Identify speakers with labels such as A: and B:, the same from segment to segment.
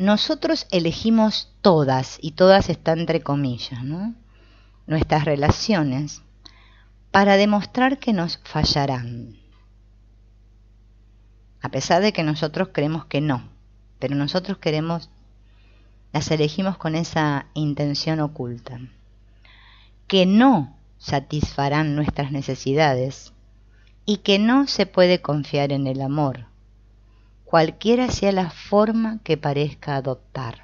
A: nosotros elegimos todas, y todas están entre comillas, nuestras relaciones, para demostrar que nos fallarán. A pesar de que nosotros creemos que no, pero nosotros queremos, las elegimos con esa intención oculta. Que no satisfarán nuestras necesidades y que no se puede confiar en el amor cualquiera sea la forma que parezca adoptar.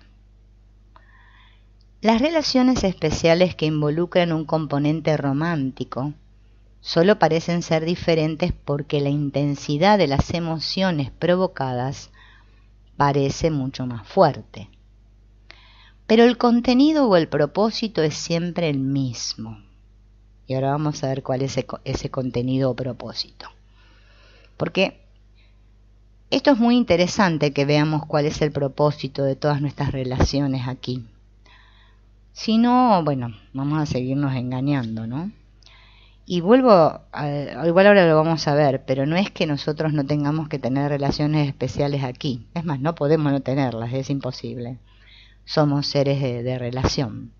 A: Las relaciones especiales que involucran un componente romántico solo parecen ser diferentes porque la intensidad de las emociones provocadas parece mucho más fuerte. Pero el contenido o el propósito es siempre el mismo. Y ahora vamos a ver cuál es ese, contenido o propósito. Porque esto es muy interesante que veamos cuál es el propósito de todas nuestras relaciones aquí. Si no, bueno, vamos a seguirnos engañando, ¿no? Y vuelvo, igual ahora lo vamos a ver, pero no es que nosotros no tengamos que tener relaciones especiales aquí. Es más, no podemos no tenerlas, es imposible. Somos seres de, relación.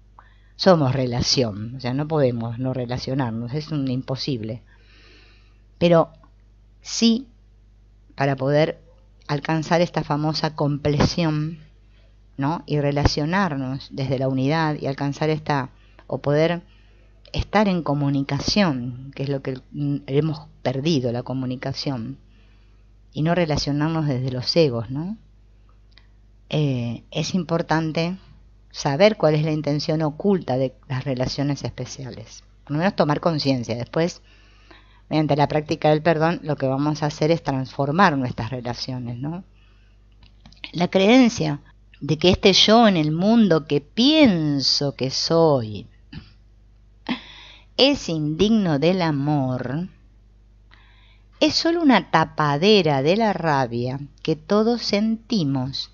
A: Somos relación, o sea, no podemos no relacionarnos, es un imposible. Pero sí para poder alcanzar esta famosa compleción, ¿no? Y relacionarnos desde la unidad y alcanzar esta, o poder estar en comunicación, que es lo que hemos perdido, la comunicación, y no relacionarnos desde los egos, ¿no? Eh, es importante saber cuál es la intención oculta de las relaciones especiales. Primero menos tomar conciencia, después mediante la práctica del perdón, lo que vamos a hacer es transformar nuestras relaciones, La creencia de que este yo en el mundo que pienso que soy es indigno del amor, es solo una tapadera de la rabia que todos sentimos,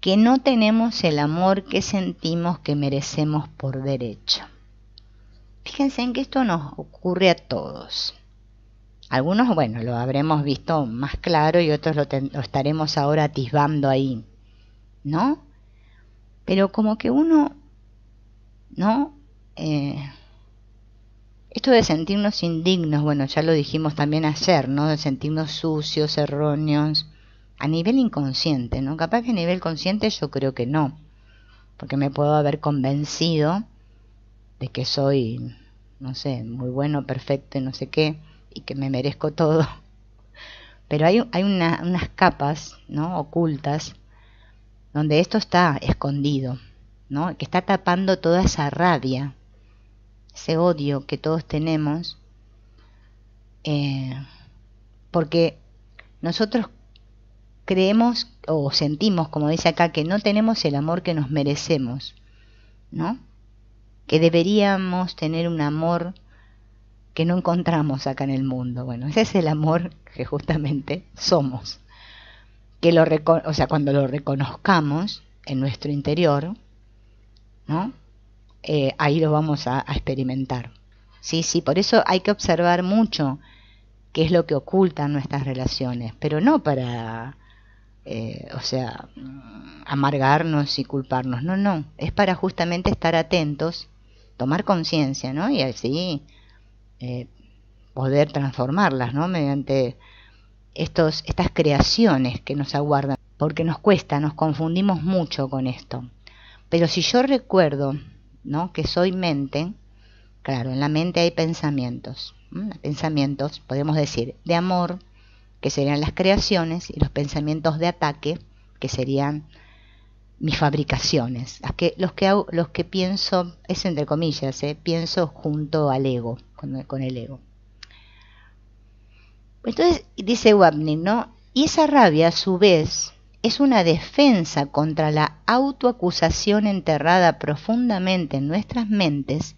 A: que no tenemos el amor que sentimos que merecemos por derecho. Fíjense en que esto nos ocurre a todos. Algunos, bueno, lo habremos visto más claro y otros lo, estaremos ahora atisbando ahí, ¿no? Pero como que uno, ¿no? Eh, esto de sentirnos indignos, bueno, ya lo dijimos también ayer, ¿no? De sentirnos sucios, erróneos, a nivel inconsciente, ¿no? Capaz que a nivel consciente yo creo que no, porque me puedo haber convencido de que soy no sé, muy bueno, perfecto y no sé qué, y que me merezco todo. Pero hay, hay unas capas, ¿no? Ocultas, donde esto está escondido, ¿no? Que está tapando toda esa rabia, ese odio que todos tenemos, eh, porque nosotros creemos o sentimos, como dice acá, que no tenemos el amor que nos merecemos, ¿no? que deberíamos tener un amor que no encontramos acá en el mundo. Bueno, ese es el amor que justamente somos. Que lo o sea, cuando lo reconozcamos en nuestro interior, ¿no? Eh, ahí lo vamos a, experimentar. Sí, sí, por eso hay que observar mucho qué es lo que ocultan nuestras relaciones, pero no para, eh, o sea, amargarnos y culparnos, no, no, es para justamente estar atentos tomar conciencia, ¿no? Y así eh, poder transformarlas, ¿no? Mediante estos, estas creaciones que nos aguardan, porque nos cuesta, nos confundimos mucho con esto. Pero si yo recuerdo, ¿no? Que soy mente, claro, en la mente hay pensamientos, pensamientos, podemos decir, de amor, que serían las creaciones, y los pensamientos de ataque, que serían mis fabricaciones, que, los, que los que pienso, es entre comillas, eh, pienso junto al ego, con, el ego. Entonces, dice Wapnick, ¿no? Y esa rabia, a su vez, es una defensa contra la autoacusación enterrada profundamente en nuestras mentes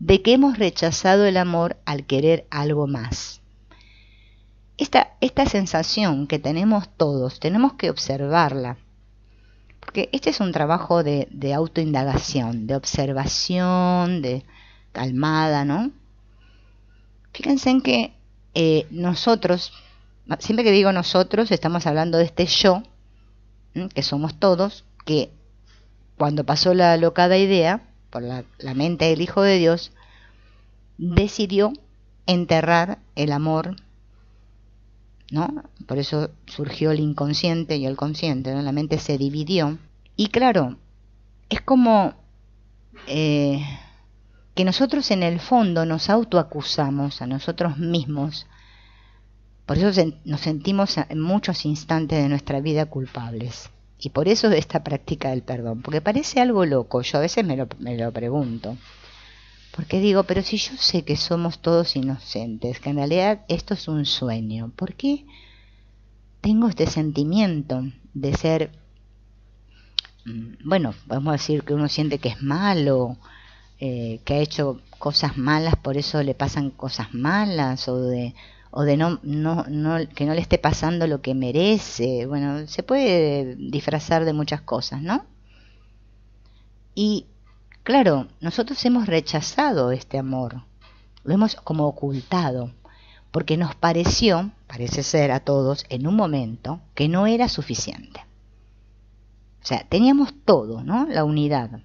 A: de que hemos rechazado el amor al querer algo más. esta sensación que tenemos todos, tenemos que observarla porque este es un trabajo de, autoindagación, de observación, de calmada, ¿no? Fíjense en que eh, nosotros, siempre que digo nosotros, estamos hablando de este yo, que somos todos, que cuando pasó la locada idea por la, la mente del Hijo de Dios, decidió enterrar el amor ¿no? Por eso surgió el inconsciente y el consciente, La mente se dividió. Y claro, es como eh, que nosotros en el fondo nos autoacusamos a nosotros mismos. Por eso nos sentimos en muchos instantes de nuestra vida culpables. Y por eso esta práctica del perdón, porque parece algo loco, yo a veces me lo, me lo pregunto. Porque digo, pero si yo sé que somos todos inocentes, que en realidad esto es un sueño, ¿por qué tengo este sentimiento de ser, mm, bueno, vamos a decir que uno siente que es malo, eh, que ha hecho cosas malas, por eso le pasan cosas malas, o de, o de no, no, que no le esté pasando lo que merece? Bueno, se puede disfrazar de muchas cosas, ¿no? Y Claro, nosotros hemos rechazado este amor, lo hemos como ocultado, porque nos pareció, parece ser a todos, en un momento, que no era suficiente. O sea, teníamos todo, ¿no? La unidad.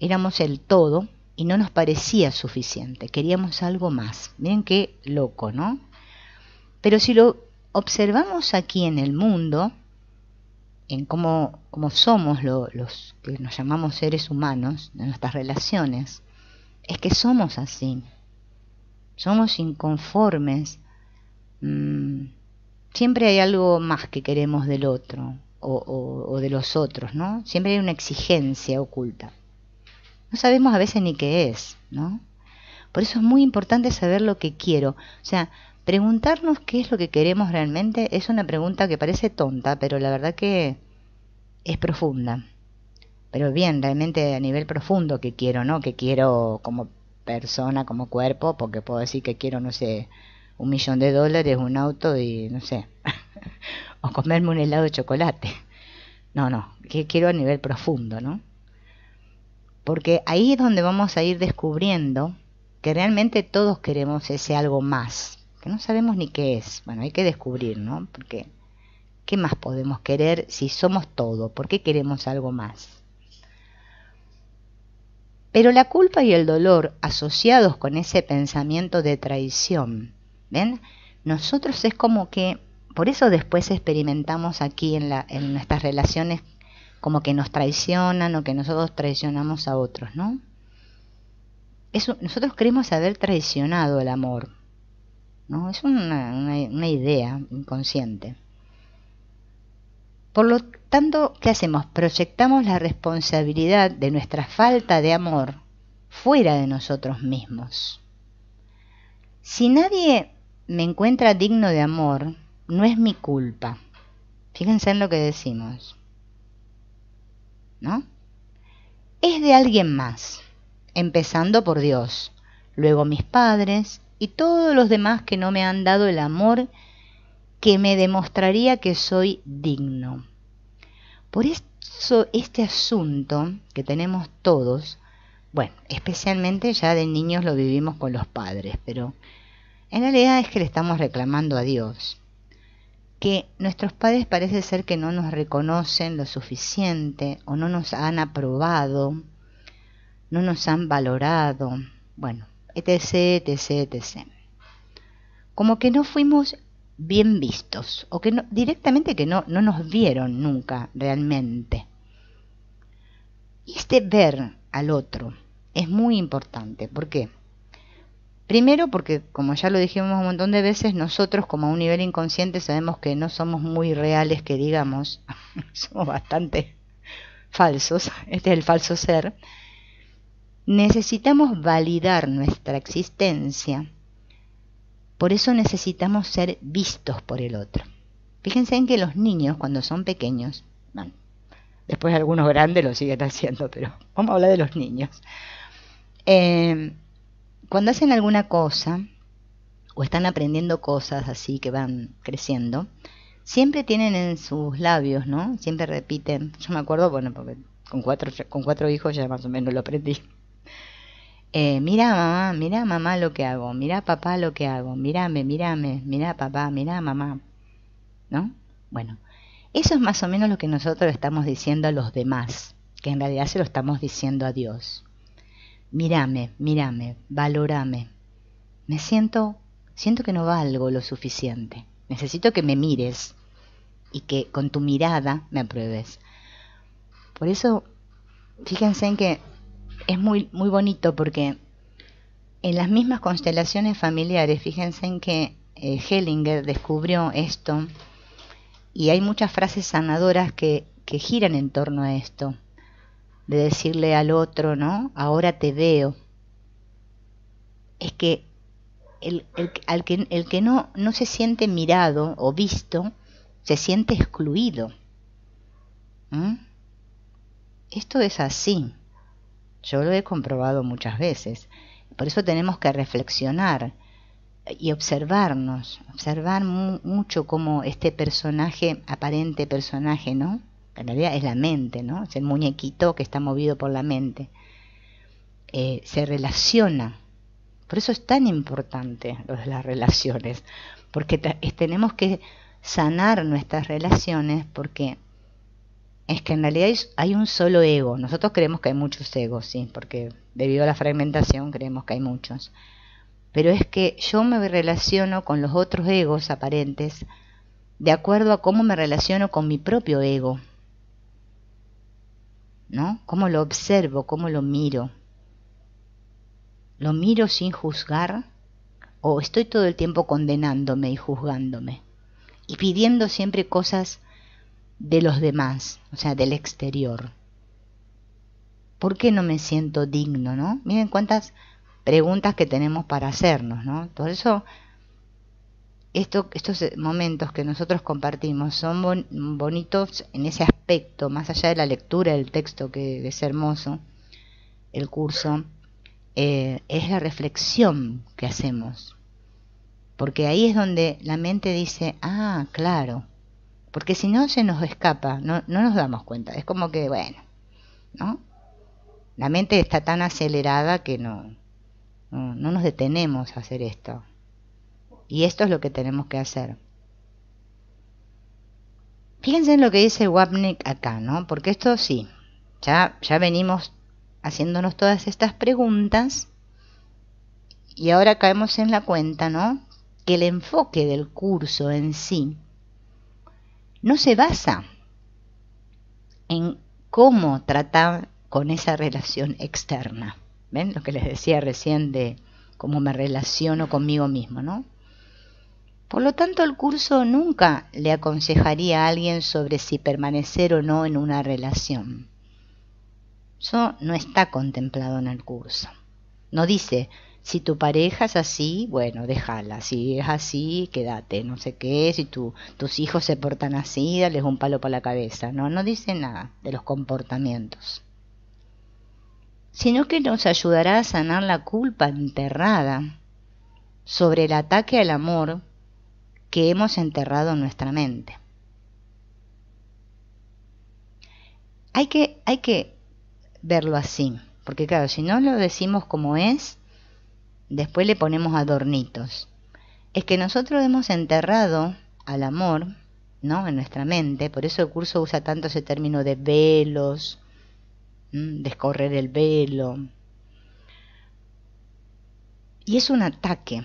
A: Éramos el todo y no nos parecía suficiente, queríamos algo más. Miren qué loco, ¿no? Pero si lo observamos aquí en el mundo, en cómo, somos los que nos llamamos seres humanos, en nuestras relaciones, es que somos así. Somos inconformes. Mm, siempre hay algo más que queremos del otro o, o de los otros, ¿no? Siempre hay una exigencia oculta. No sabemos a veces ni qué es, ¿no? Por eso es muy importante saber lo que quiero. O sea, Preguntarnos qué es lo que queremos realmente es una pregunta que parece tonta, pero la verdad que es profunda. Pero bien, realmente a nivel profundo que quiero, ¿no? Que quiero como persona, como cuerpo, porque puedo decir que quiero, no sé, un millón de dólares, un auto y no sé, o comerme un helado de chocolate. No, no, que quiero a nivel profundo, ¿no? Porque ahí es donde vamos a ir descubriendo que realmente todos queremos ese algo más, que no sabemos ni qué es. Bueno, hay que descubrir, ¿no? Porque, ¿qué más podemos querer si somos todo? ¿Por qué queremos algo más? Pero la culpa y el dolor asociados con ese pensamiento de traición, ¿ven? Nosotros es como que, por eso después experimentamos aquí en, la, en nuestras relaciones como que nos traicionan o que nosotros traicionamos a otros, ¿no? Eso, nosotros creemos haber traicionado el amor, es una, idea inconsciente. Por lo tanto, ¿qué hacemos? Proyectamos la responsabilidad de nuestra falta de amor fuera de nosotros mismos. Si nadie me encuentra digno de amor, no es mi culpa. Fíjense en lo que decimos. ¿No? Es de alguien más, empezando por Dios, luego mis padres, y todos los demás que no me han dado el amor que me demostraría que soy digno. Por eso este asunto que tenemos todos, bueno, especialmente ya de niños lo vivimos con los padres, pero en realidad es que le estamos reclamando a Dios, que nuestros padres parece ser que no nos reconocen lo suficiente o no nos han aprobado, no nos han valorado, bueno, etc., etc., etc. Como que no fuimos bien vistos o que directamente que no, no nos vieron nunca realmente. Y este ver al otro es muy importante. ¿Por qué? Primero porque, como ya lo dijimos un montón de veces, nosotros como a un nivel inconsciente sabemos que no somos muy reales, que digamos, somos bastante falsos, este es el falso ser, necesitamos validar nuestra existencia. Por eso necesitamos ser vistos por el otro. Fíjense en que los niños cuando son pequeños, después algunos grandes lo siguen haciendo, pero vamos a hablar de los niños. Eh, cuando hacen alguna cosa o están aprendiendo cosas así que van creciendo, siempre tienen en sus labios, ¿no? Siempre repiten. Yo me acuerdo, bueno, con cuatro, con cuatro hijos ya más o menos lo aprendí. Eh, mira mamá, mira mamá lo que hago, mira papá lo que hago, mírame, mírame, mira papá, mira mamá. ¿No? Bueno, eso es más o menos lo que nosotros estamos diciendo a los demás, que en realidad se lo estamos diciendo a Dios. Mírame, mírame, valórame. Me siento, siento que no valgo lo suficiente. Necesito que me mires y que con tu mirada me apruebes. Por eso, fíjense en que es muy, muy bonito porque en las mismas constelaciones familiares, fíjense en que eh, Hellinger descubrió esto y hay muchas frases sanadoras que, giran en torno a esto, de decirle al otro, ¿no? Ahora te veo. Es que el, al que, el que no, no se siente mirado o visto, se siente excluido. ¿Mm? Esto es así. Yo lo he comprobado muchas veces. Por eso tenemos que reflexionar y observarnos, observar mucho cómo este personaje, aparente personaje, ¿no? En realidad es la mente, ¿no? Es el muñequito que está movido por la mente. Eh, se relaciona. Por eso es tan importante las relaciones, porque tenemos que sanar nuestras relaciones porque es que en realidad hay un solo ego. Nosotros creemos que hay muchos egos, sí, porque debido a la fragmentación creemos que hay muchos. Pero es que yo me relaciono con los otros egos aparentes de acuerdo a cómo me relaciono con mi propio ego. ¿No? Cómo lo observo, cómo lo miro. ¿Lo miro sin juzgar? ¿O estoy todo el tiempo condenándome y juzgándome? Y pidiendo siempre cosas de los demás, o sea, del exterior. ¿Por qué no me siento digno, no? Miren cuántas preguntas que tenemos para hacernos, ¿no? Por eso estos momentos que nosotros compartimos son bonitos en ese aspecto, más allá de la lectura del texto que es hermoso, el curso, eh, es la reflexión que hacemos. Porque ahí es donde la mente dice, ah, claro, porque si no se nos escapa, no, nos damos cuenta, es como que, bueno, ¿no? La mente está tan acelerada que no, no, nos detenemos a hacer esto. Y esto es lo que tenemos que hacer. Fíjense en lo que dice Wapnick acá, ¿no? Porque esto sí, ya, ya venimos haciéndonos todas estas preguntas y ahora caemos en la cuenta, ¿no? Que el enfoque del curso en sí no se basa en cómo tratar con esa relación externa. ¿Ven lo que les decía recién de cómo me relaciono conmigo mismo, no? Por lo tanto, el curso nunca le aconsejaría a alguien sobre si permanecer o no en una relación. Eso no está contemplado en el curso. No dice, si tu pareja es así, bueno, déjala. Si es así, quédate, no sé qué. Si tus hijos se portan así, dale un palo para la cabeza. No, no dice nada de los comportamientos. Sino que nos ayudará a sanar la culpa enterrada sobre el ataque al amor que hemos enterrado en nuestra mente. Hay que, hay que verlo así, porque claro, si no lo decimos como es, después le ponemos adornitos. Es que nosotros hemos enterrado al amor, ¿no? En nuestra mente, por eso el curso usa tanto ese término de velos, descorrer el velo. Y es un ataque.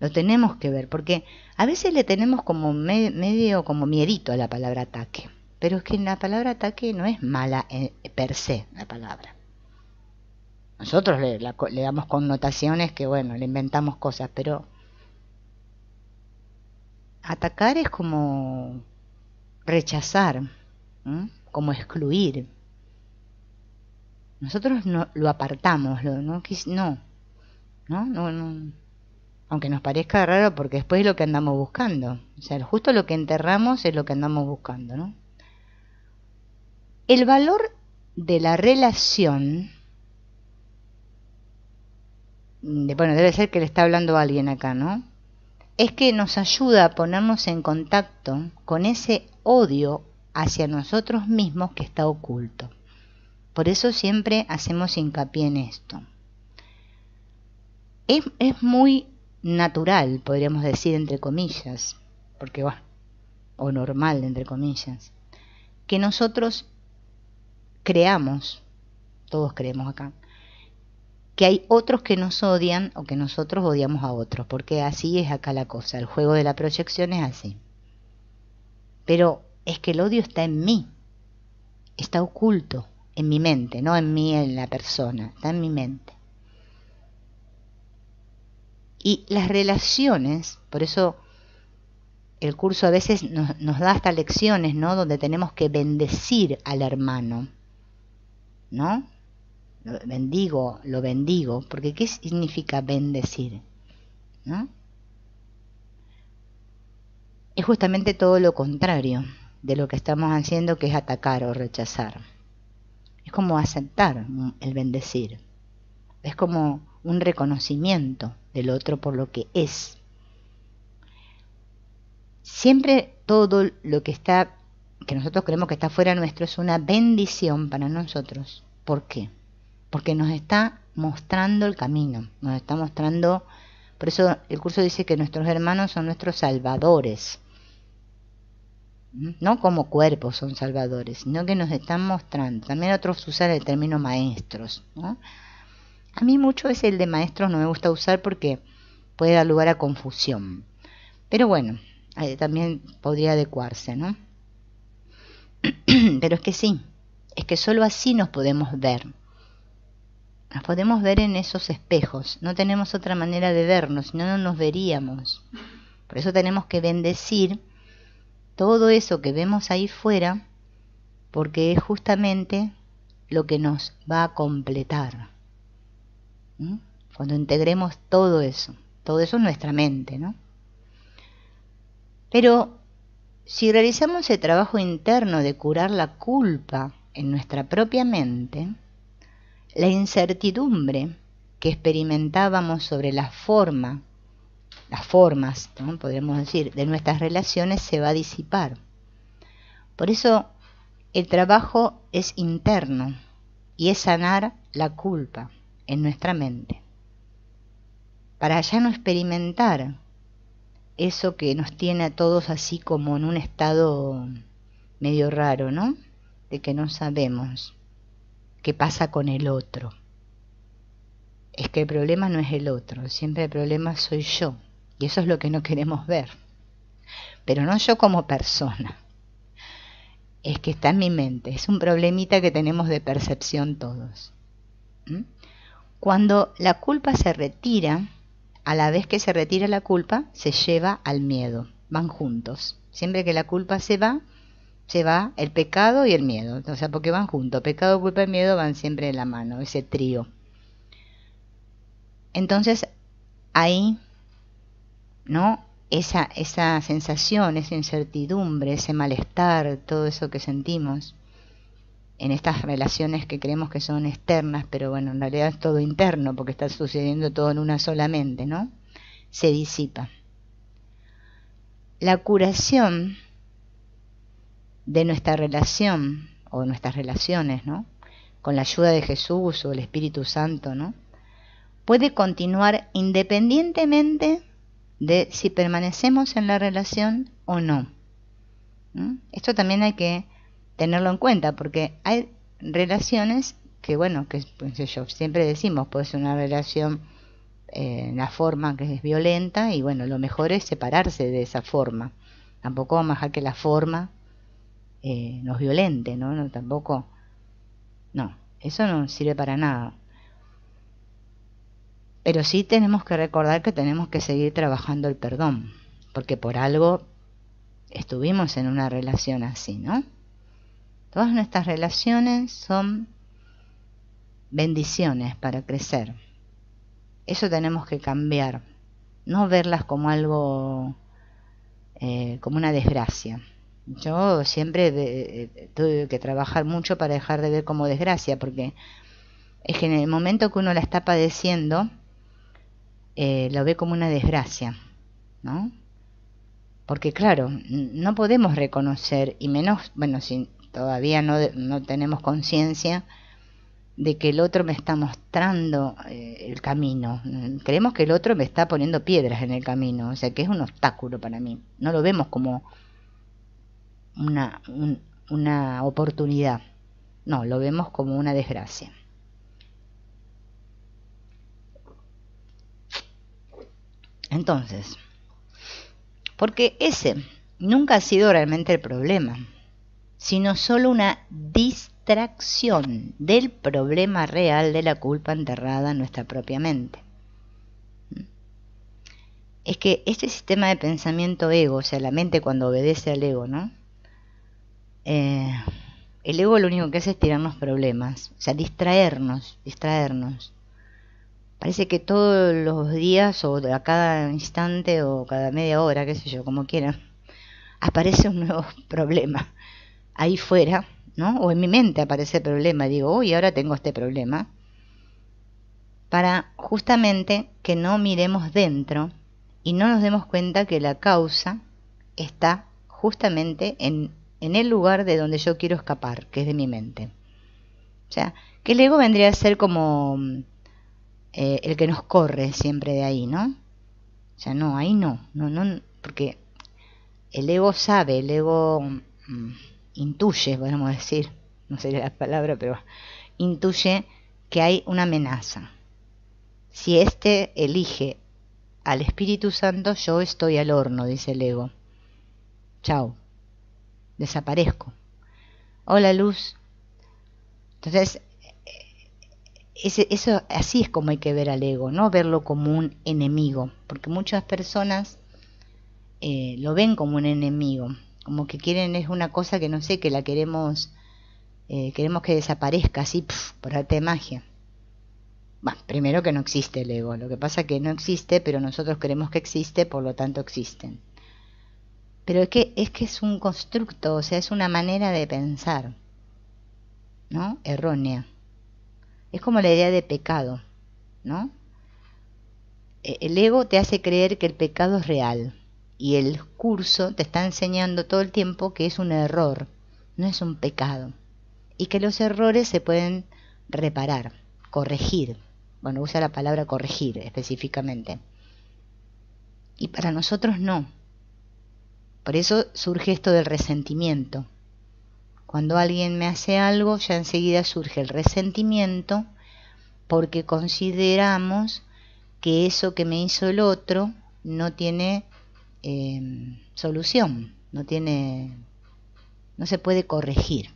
A: Lo tenemos que ver, porque a veces le tenemos como medio como miedito a la palabra ataque. Pero es que la palabra ataque no es mala eh, per se, la palabra. Nosotros le, damos connotaciones que, bueno, le inventamos cosas, pero atacar es como rechazar, como excluir. Nosotros no, lo apartamos, no, no, no, no, no, aunque nos parezca raro porque después es lo que andamos buscando. O sea, justo lo que enterramos es lo que andamos buscando, ¿no? El valor de la relación bueno, debe ser que le está hablando alguien acá, ¿no? Es que nos ayuda a ponernos en contacto con ese odio hacia nosotros mismos que está oculto. Por eso siempre hacemos hincapié en esto. Es, es muy natural, podríamos decir, entre comillas, porque va, o normal, entre comillas, que nosotros creamos, todos creemos acá, que hay otros que nos odian o que nosotros odiamos a otros, porque así es acá la cosa, el juego de la proyección es así. Pero es que el odio está en mí, está oculto en mi mente, no en mí, en la persona, está en mi mente. Y las relaciones, por eso el curso a veces nos, da hasta lecciones, ¿no? Donde tenemos que bendecir al hermano, ¿no? Lo bendigo, lo bendigo, porque ¿qué significa bendecir? Es justamente todo lo contrario de lo que estamos haciendo, que es atacar o rechazar. Es como aceptar el bendecir. Es como un reconocimiento del otro por lo que es. Siempre todo lo que está que nosotros creemos que está fuera nuestro es una bendición para nosotros. ¿Por qué? porque nos está mostrando el camino, nos está mostrando, por eso el curso dice que nuestros hermanos son nuestros salvadores, no como cuerpos son salvadores, sino que nos están mostrando, también otros usan el término maestros, A mí mucho es el de maestros no me gusta usar porque puede dar lugar a confusión. Pero bueno, también podría adecuarse, ¿no? Pero es que sí, es que solo así nos podemos ver, nos podemos ver en esos espejos, no tenemos otra manera de vernos, si no, nos veríamos. Por eso tenemos que bendecir todo eso que vemos ahí fuera, porque es justamente lo que nos va a completar. ¿Mm? Cuando integremos todo eso, todo eso en nuestra mente, ¿no? Pero si realizamos el trabajo interno de curar la culpa en nuestra propia mente, la incertidumbre que experimentábamos sobre la forma, las formas, podríamos decir, de nuestras relaciones se va a disipar. Por eso el trabajo es interno y es sanar la culpa en nuestra mente, para ya no experimentar eso que nos tiene a todos así como en un estado medio raro, ¿no? De que no sabemos qué pasa con el otro. Es que el problema no es el otro, siempre el problema soy yo. Y eso es lo que no queremos ver. Pero no yo como persona. Es que está en mi mente. Es un problemita que tenemos de percepción todos. Cuando la culpa se retira, a la vez que se retira la culpa, se lleva al miedo. Van juntos. Siempre que la culpa se va, se va el pecado y el miedo. O sea, porque van juntos. Pecado, culpa y miedo van siempre de la mano, ese trío. Entonces, ahí, ¿no? Esa, esa sensación, esa incertidumbre, ese malestar, todo eso que sentimos en estas relaciones que creemos que son externas, pero bueno, en realidad es todo interno, porque está sucediendo todo en una solamente, ¿no? Se disipa. La curación de nuestra relación o nuestras relaciones, ¿no? Con la ayuda de Jesús o el Espíritu Santo, ¿no? Puede continuar independientemente de si permanecemos en la relación o no. Esto también hay que tenerlo en cuenta porque hay relaciones que, bueno, que yo, siempre decimos, puede ser una relación eh, en la forma que es violenta y, bueno, lo mejor es separarse de esa forma. Tampoco más a que la forma eh, no nos violente, ¿no? ¿no? Tampoco. No, eso no sirve para nada. Pero sí tenemos que recordar que tenemos que seguir trabajando el perdón, porque por algo estuvimos en una relación así, ¿no? Todas nuestras relaciones son bendiciones para crecer. Eso tenemos que cambiar, no verlas como algo, eh, como una desgracia. Yo siempre tuve que trabajar mucho para dejar de ver como desgracia, porque es que en el momento que uno la está padeciendo, eh, lo ve como una desgracia, ¿no? Porque claro, no podemos reconocer, y menos, bueno, si todavía no, no tenemos conciencia de que el otro me está mostrando eh, el camino. Creemos que el otro me está poniendo piedras en el camino, o sea, que es un obstáculo para mí. No lo vemos como una, una oportunidad. No, lo vemos como una desgracia. Entonces, porque ese nunca ha sido realmente el problema, sino solo una distracción del problema real de la culpa enterrada en nuestra propia mente. Es que este sistema de pensamiento ego, o sea, la mente cuando obedece al ego, ¿no? Eh, el ego lo único que hace es tirarnos problemas, o sea, distraernos, distraernos. Parece que todos los días o a cada instante o cada media hora, qué sé yo, como quieran, aparece un nuevo problema ahí fuera, ¿no? O en mi mente aparece el problema, digo, uy, ahora tengo este problema, para justamente que no miremos dentro y no nos demos cuenta que la causa está justamente en en el lugar de donde yo quiero escapar, que es de mi mente. O sea, que el ego vendría a ser como mm, eh, el que nos corre siempre de ahí, ¿no? O sea, no, ahí no, no, no, porque el ego sabe, el ego mm, intuye, podemos decir, no sé la palabra, pero intuye que hay una amenaza. Si éste elige al Espíritu Santo, yo estoy al horno, dice el ego. Chao desaparezco. Hola luz. Entonces, eso, así es como hay que ver al ego, no verlo como un enemigo, porque muchas personas eh, lo ven como un enemigo, como que quieren es una cosa que no sé, que la queremos, eh, queremos que desaparezca así por arte de magia. Bueno, primero que no existe el ego, lo que pasa es que no existe, pero nosotros queremos que existe, por lo tanto existen. Pero es que, es que es un constructo, o sea, es una manera de pensar, ¿no? Errónea. Es como la idea de pecado, ¿no? E, el ego te hace creer que el pecado es real y el curso te está enseñando todo el tiempo que es un error, no es un pecado. Y que los errores se pueden reparar, corregir. Bueno, usa la palabra corregir específicamente. Y para nosotros no. Por eso surge esto del resentimiento. Cuando alguien me hace algo, ya enseguida surge el resentimiento porque consideramos que eso que me hizo el otro no tiene eh, solución, no tiene, no se puede corregir.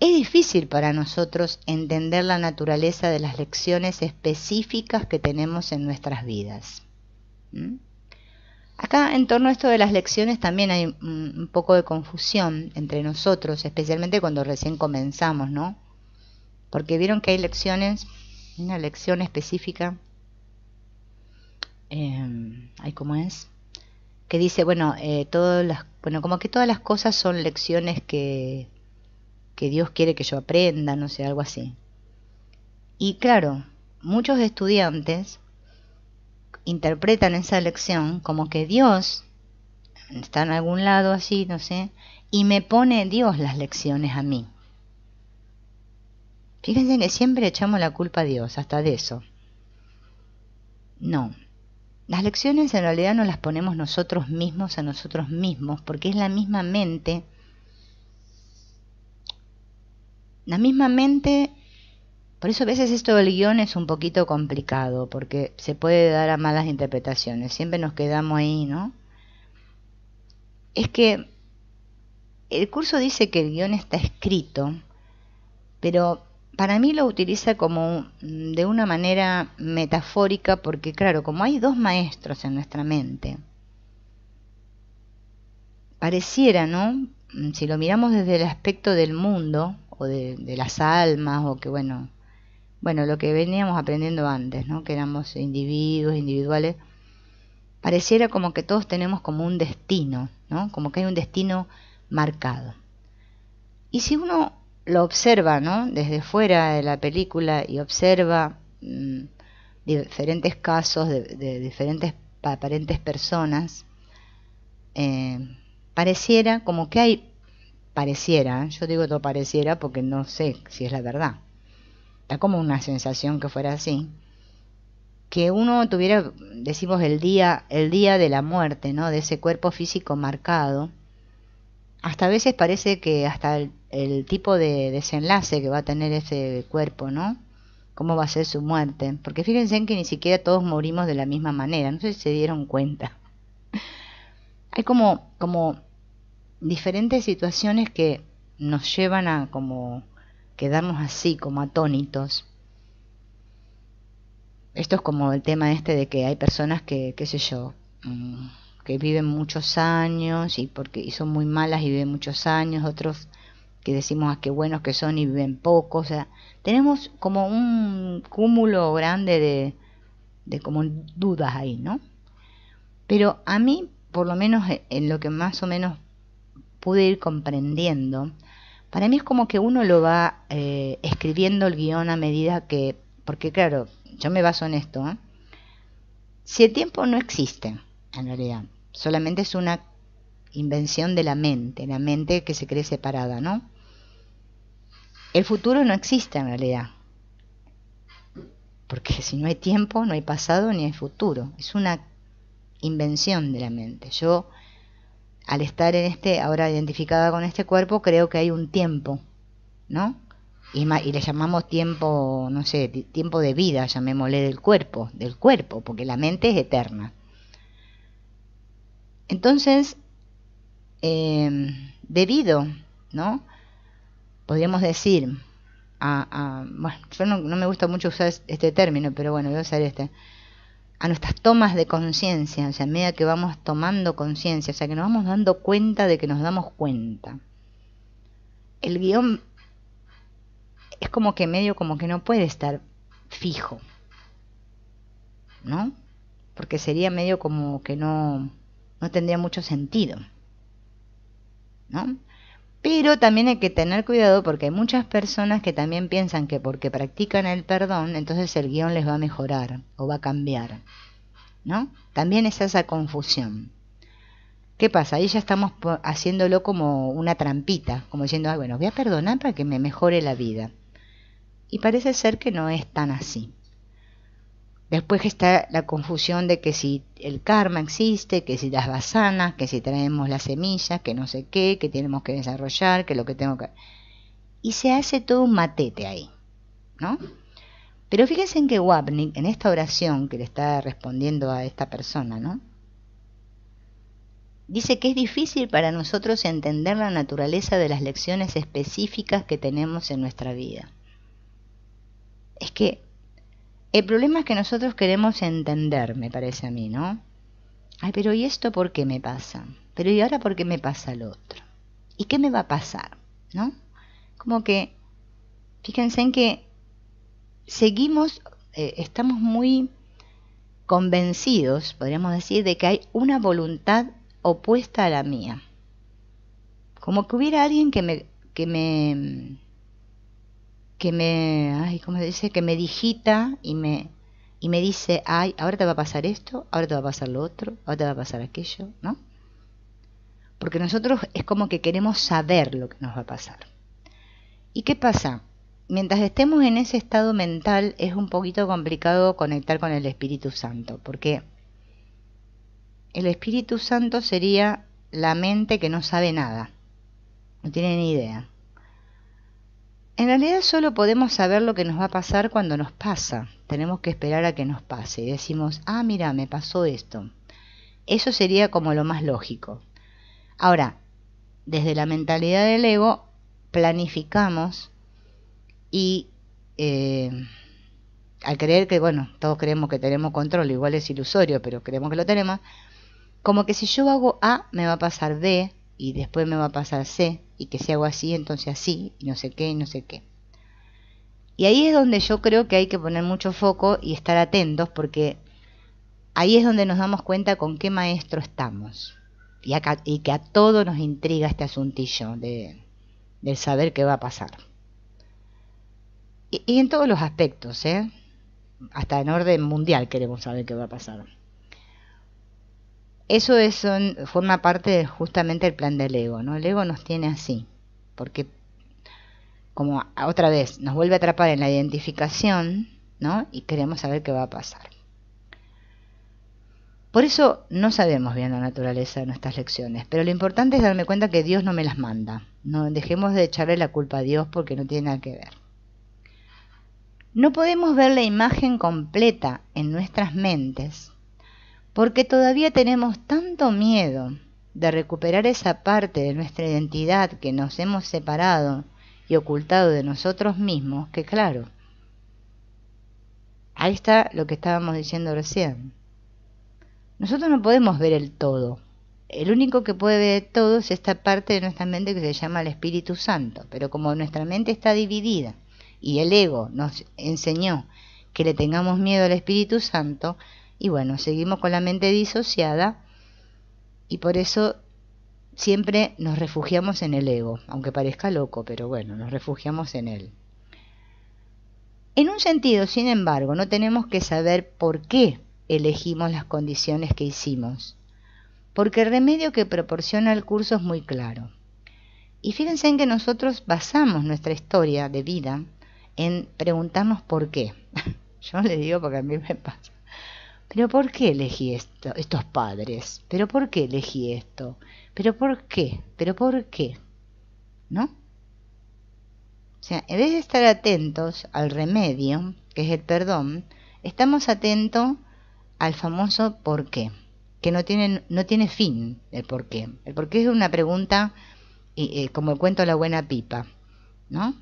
A: Es difícil para nosotros entender la naturaleza de las lecciones específicas que tenemos en nuestras vidas. Acá en torno a esto de las lecciones también hay un poco de confusión entre nosotros, especialmente cuando recién comenzamos, ¿no? Porque vieron que hay lecciones, una lección específica, eh, ¿cómo es? Que dice, bueno, eh, todas las, bueno, como que todas las cosas son lecciones que, que Dios quiere que yo aprenda, no sé, algo así. Y claro, muchos estudiantes interpretan esa lección como que Dios está en algún lado así, no sé, y me pone Dios las lecciones a mí. Fíjense que siempre echamos la culpa a Dios, hasta de eso. No. Las lecciones en realidad no las ponemos nosotros mismos a nosotros mismos, porque es la misma mente. La misma mente por eso a veces esto del guión es un poquito complicado, porque se puede dar a malas interpretaciones. Siempre nos quedamos ahí, ¿no? Es que el curso dice que el guión está escrito, pero para mí lo utiliza como de una manera metafórica, porque claro, como hay dos maestros en nuestra mente, pareciera, ¿no? Si lo miramos desde el aspecto del mundo o de, de las almas o que, bueno, bueno, lo que veníamos aprendiendo antes, ¿no? que éramos individuos, individuales, pareciera como que todos tenemos como un destino, ¿no? como que hay un destino marcado. Y si uno lo observa ¿no? desde fuera de la película y observa mm, diferentes casos de, diferentes aparentes personas, eh, pareciera como que hay, pareciera, ¿eh? yo digo todo pareciera porque no sé si es la verdad, como una sensación que fuera así, que uno tuviera, decimos, el día, el día de la muerte, ¿no? De ese cuerpo físico marcado. Hasta a veces parece que hasta el, tipo de desenlace que va a tener ese cuerpo, ¿no? Cómo va a ser su muerte. Porque fíjense en que ni siquiera todos morimos de la misma manera. No sé si se dieron cuenta. Hay como, como diferentes situaciones que nos llevan a como quedarnos así como atónitos. Esto es como el tema este de que hay personas que, qué sé yo, mm, que viven muchos años y porque son muy malas y viven muchos años, otros que decimos a ah, qué buenos que son y viven poco, o sea, tenemos como un cúmulo grande de, de como dudas ahí, ¿no? Pero a mí, por lo menos eh, en lo que más o menos pude ir comprendiendo, para mí es como que uno lo va eh, escribiendo el guión a medida que, porque claro, yo me baso en esto, ¿eh? si el tiempo no existe, en realidad, solamente es una invención de la mente, la mente que se cree separada, ¿no? El futuro no existe en realidad, porque si no hay tiempo, no hay pasado ni hay futuro, es una invención de la mente. Yo al estar en este, ahora identificada con este cuerpo, creo que hay un tiempo, ¿no? Y, y le llamamos tiempo, no sé, tiempo de vida, llamémosle del cuerpo, del cuerpo, porque la mente es eterna. Entonces, em, debido, ¿no? Podríamos decir, a, a bueno, yo no, me gusta mucho usar este término, pero bueno, voy a usar este a nuestras tomas de conciencia, o sea, a medida que vamos tomando conciencia, o sea, que nos vamos dando cuenta de que nos damos cuenta. El guión es como que medio como que no puede estar fijo, ¿no? Porque sería medio como que no, no tendría mucho sentido, ¿no? Pero también hay que tener cuidado porque hay muchas personas que también piensan que porque practican el perdón, entonces el guión les va a mejorar o va a cambiar. ¿No? También es esa confusión. ¿Qué pasa? Ahí ya estamos haciéndolo como una trampita, como diciendo, bueno, voy a perdonar para que me mejore la vida. Y parece ser que no es tan así. Después está la confusión de que si el karma existe, que si las basanas, que si traemos las semillas, que no sé qué, que tenemos que desarrollar, que lo que tengo que... Y se hace todo un matete ahí, ¿no? Pero fíjense en que Wapnik, en esta oración que le está respondiendo a esta persona, ¿no? Dice que es difícil para nosotros entender la naturaleza de las lecciones específicas que tenemos en nuestra vida. Es que el problema es que nosotros queremos entender, me parece a mí, ¿no? Ay, pero ¿y esto por qué me pasa? Pero ¿y ahora por qué me pasa lo otro? ¿Y qué me va a pasar? ¿No? Como que, fíjense en que seguimos, eh, estamos muy convencidos, podríamos decir, de que hay una voluntad opuesta a la mía. Como que hubiera alguien que me, que me que me, ay, se dice? Que me digita y me, y me dice, ay, ahora te va a pasar esto, ahora te va a pasar lo otro, ahora te va a pasar aquello, ¿no? Porque nosotros es como que queremos saber lo que nos va a pasar. ¿Y qué pasa? Mientras estemos en ese estado mental es un poquito complicado conectar con el Espíritu Santo, porque el Espíritu Santo sería la mente que no sabe nada, no tiene ni idea. En realidad solo podemos saber lo que nos va a pasar cuando nos pasa. Tenemos que esperar a que nos pase y decimos, ah, mira, me pasó esto. Eso sería como lo más lógico. Ahora, desde la mentalidad del ego, planificamos y eh, al creer que, bueno, todos creemos que tenemos control, igual es ilusorio, pero creemos que lo tenemos, como que si yo hago A, me va a pasar B, y después me va a pasar C y que si hago así, entonces así y no sé qué y no sé qué. Y ahí es donde yo creo que hay que poner mucho foco y estar atentos porque ahí es donde nos damos cuenta con qué maestro estamos. Y, acá, y que a todos nos intriga este asuntillo de, saber qué va a pasar. Y, y en todos los aspectos, ¿eh? hasta en orden mundial queremos saber qué va a pasar eso es, forma parte justamente del plan del ego, ¿no? El ego nos tiene así, porque como otra vez nos vuelve a atrapar en la identificación, ¿no? Y queremos saber qué va a pasar. Por eso no sabemos bien la naturaleza de nuestras lecciones, pero lo importante es darme cuenta que Dios no me las manda. No dejemos de echarle la culpa a Dios porque no tiene nada que ver. No podemos ver la imagen completa en nuestras mentes porque todavía tenemos tanto miedo de recuperar esa parte de nuestra identidad que nos hemos separado y ocultado de nosotros mismos, que claro, ahí está lo que estábamos diciendo recién. Nosotros no podemos ver el todo. El único que puede ver todo es esta parte de nuestra mente que se llama el Espíritu Santo. Pero como nuestra mente está dividida y el ego nos enseñó que le tengamos miedo al Espíritu Santo, y bueno, seguimos con la mente disociada y por eso siempre nos refugiamos en el ego, aunque parezca loco, pero bueno, nos refugiamos en él. En un sentido, sin embargo, no tenemos que saber por qué elegimos las condiciones que hicimos, porque el remedio que proporciona el curso es muy claro. Y fíjense en que nosotros basamos nuestra historia de vida en preguntarnos por qué. Yo le digo porque a mí me pasa pero ¿por qué elegí esto, estos padres? ¿Pero por qué elegí esto? ¿Pero por qué? ¿Pero por qué? ¿No? O sea, en vez de estar atentos al remedio, que es el perdón, estamos atentos al famoso por qué, que no tiene, no tiene fin el por qué. El por qué es una pregunta y eh, como el cuento de la buena pipa, ¿no?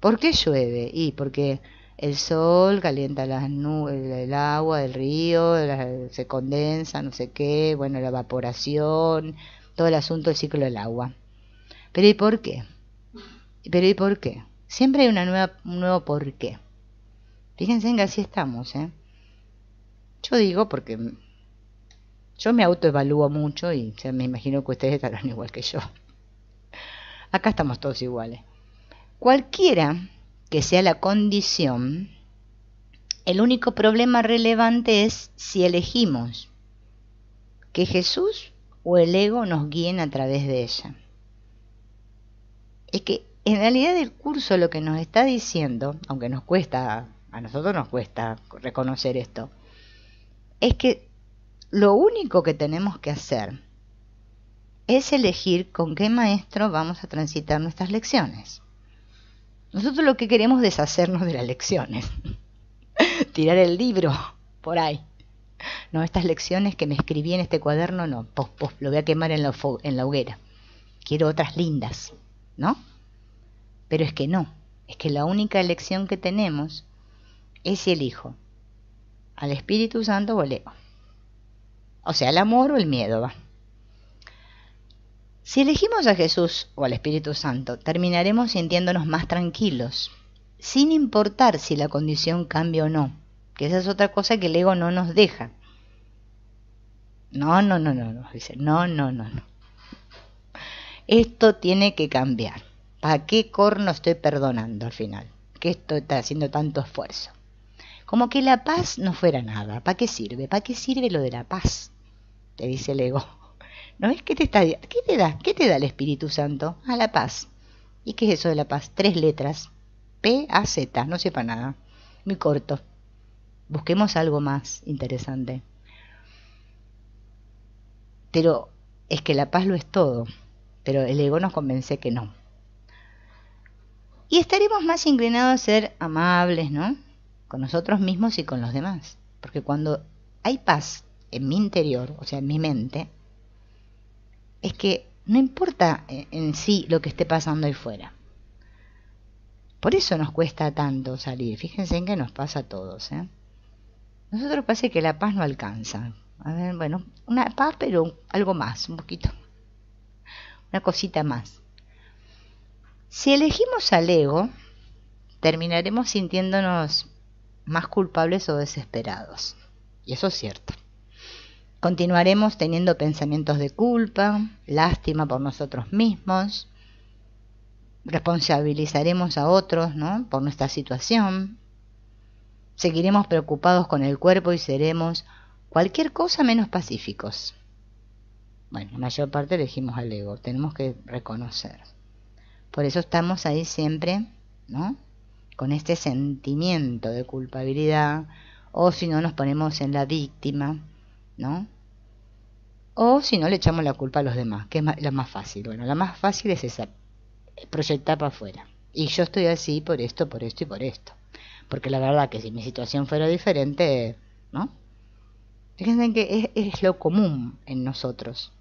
A: ¿Por qué llueve? Y por qué el sol calienta las nubes, el agua del río, se condensa, no sé qué, bueno, la evaporación, todo el asunto del ciclo del agua. Pero ¿y por qué? Pero ¿y por qué? Siempre hay una nueva, un nuevo por qué. Fíjense en que así estamos, ¿eh? Yo digo porque yo me autoevalúo mucho y me imagino que ustedes estarán igual que yo. Acá estamos todos iguales. Cualquiera que sea la condición, el único problema relevante es si elegimos que Jesús o el ego nos guíen a través de ella. Es que en realidad el curso lo que nos está diciendo, aunque nos cuesta, a nosotros nos cuesta reconocer esto, es que lo único que tenemos que hacer es elegir con qué maestro vamos a transitar nuestras lecciones. Nosotros lo que queremos es deshacernos de las lecciones, tirar el libro por ahí. No, estas lecciones que me escribí en este cuaderno, no, pos, lo voy a quemar en la, en la hoguera. Quiero otras lindas, ¿no? Pero es que no, es que la única elección que tenemos es si elijo al Espíritu Santo o O sea, el amor o el miedo, va. Si elegimos a Jesús o al Espíritu Santo, terminaremos sintiéndonos más tranquilos, sin importar si la condición cambia o no, que esa es otra cosa que el ego no nos deja. No, no, no, no, no, dice, no, no, no, no. Esto tiene que cambiar. ¿Para qué corno estoy perdonando al final? Que esto está haciendo tanto esfuerzo. Como que la paz no fuera nada. ¿Para qué sirve? ¿Para qué sirve lo de la paz? Te dice el ego. ¿No ¿Qué te, te da? ¿Qué te da el Espíritu Santo? A la paz. ¿Y qué es eso de la paz? Tres letras. P, A, Z. No sepa nada. Muy corto. Busquemos algo más interesante. Pero es que la paz lo es todo. Pero el ego nos convence que no. Y estaremos más inclinados a ser amables, ¿no? Con nosotros mismos y con los demás. Porque cuando hay paz en mi interior, o sea, en mi mente, es que no importa eh, en sí lo que esté pasando ahí fuera. Por eso nos cuesta tanto salir. Fíjense en que nos pasa a todos. ¿eh? Nosotros pasa que la paz no alcanza. A bueno, una paz, pero algo más, un poquito. Una cosita más. Si elegimos al ego, terminaremos sintiéndonos más culpables o desesperados. Y eso es cierto. Continuaremos teniendo pensamientos de culpa, lástima por nosotros mismos, responsabilizaremos a otros por nuestra situación, seguiremos preocupados con el cuerpo y seremos cualquier cosa menos pacíficos. Bueno, la mayor parte elegimos al ego, tenemos que reconocer. Por eso estamos ahí siempre, ¿no? Con este sentimiento de culpabilidad, o si no nos ponemos en la víctima, ¿no? O si no, le echamos la culpa a los demás, que es la más fácil. Bueno, la más fácil es esa, proyectar para afuera. Y yo estoy así por esto, por esto y por esto. Porque la verdad que si mi situación fuera diferente, ¿no? Fíjense que es, es lo común en nosotros.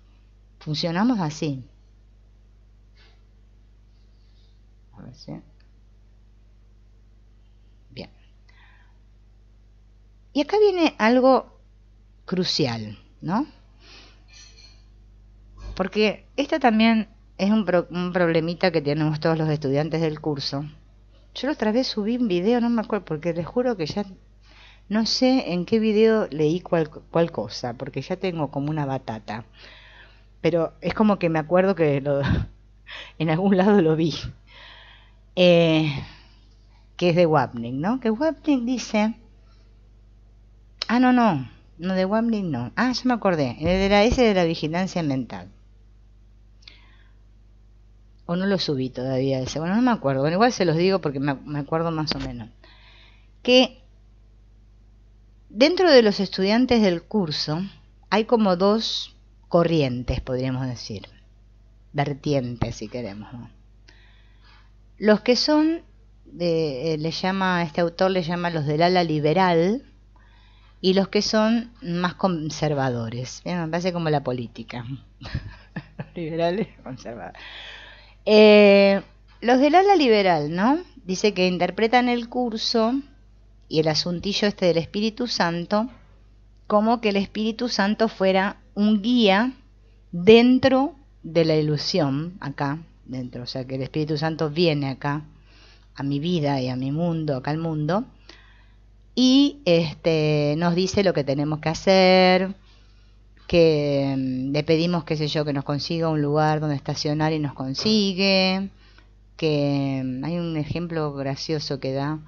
A: Funcionamos así. A ver si... Bien. Y acá viene algo crucial, ¿no? Porque esta también es un, problemita que tenemos todos los estudiantes del curso. Yo otra vez subí un video, no me acuerdo, porque les juro que ya no sé en qué video leí cual, cosa, porque ya tengo como una batata. Pero es como que me acuerdo que en algún lado lo vi. Eh, que es de Wapnick, ¿no? Que Wapnick dice... Ah, no, no, no, de Wambling no. Ah, ya me acordé. Es eh, de la de la vigilancia mental. O no lo subí todavía ese. Bueno, no me acuerdo. Bueno, igual se los digo porque me, acuerdo más o menos. Que dentro de los estudiantes del curso hay como dos corrientes, podríamos decir. Vertientes, si queremos. Los que son, de, eh, le llama, este autor le llama los del ala liberal, y los que son más conservadores. Me parece como la política. liberales, conservadores. Eh, los del ala liberal, ¿no? Dice que interpretan el curso y el asuntillo este del Espíritu Santo como que el Espíritu Santo fuera un guía dentro de la ilusión, acá, dentro, o sea, que el Espíritu Santo viene acá a mi vida y a mi mundo, acá al mundo, y este, nos dice lo que tenemos que hacer, que mm, le pedimos, qué sé yo, que nos consiga un lugar donde estacionar y nos consigue, que mm, hay un ejemplo gracioso que da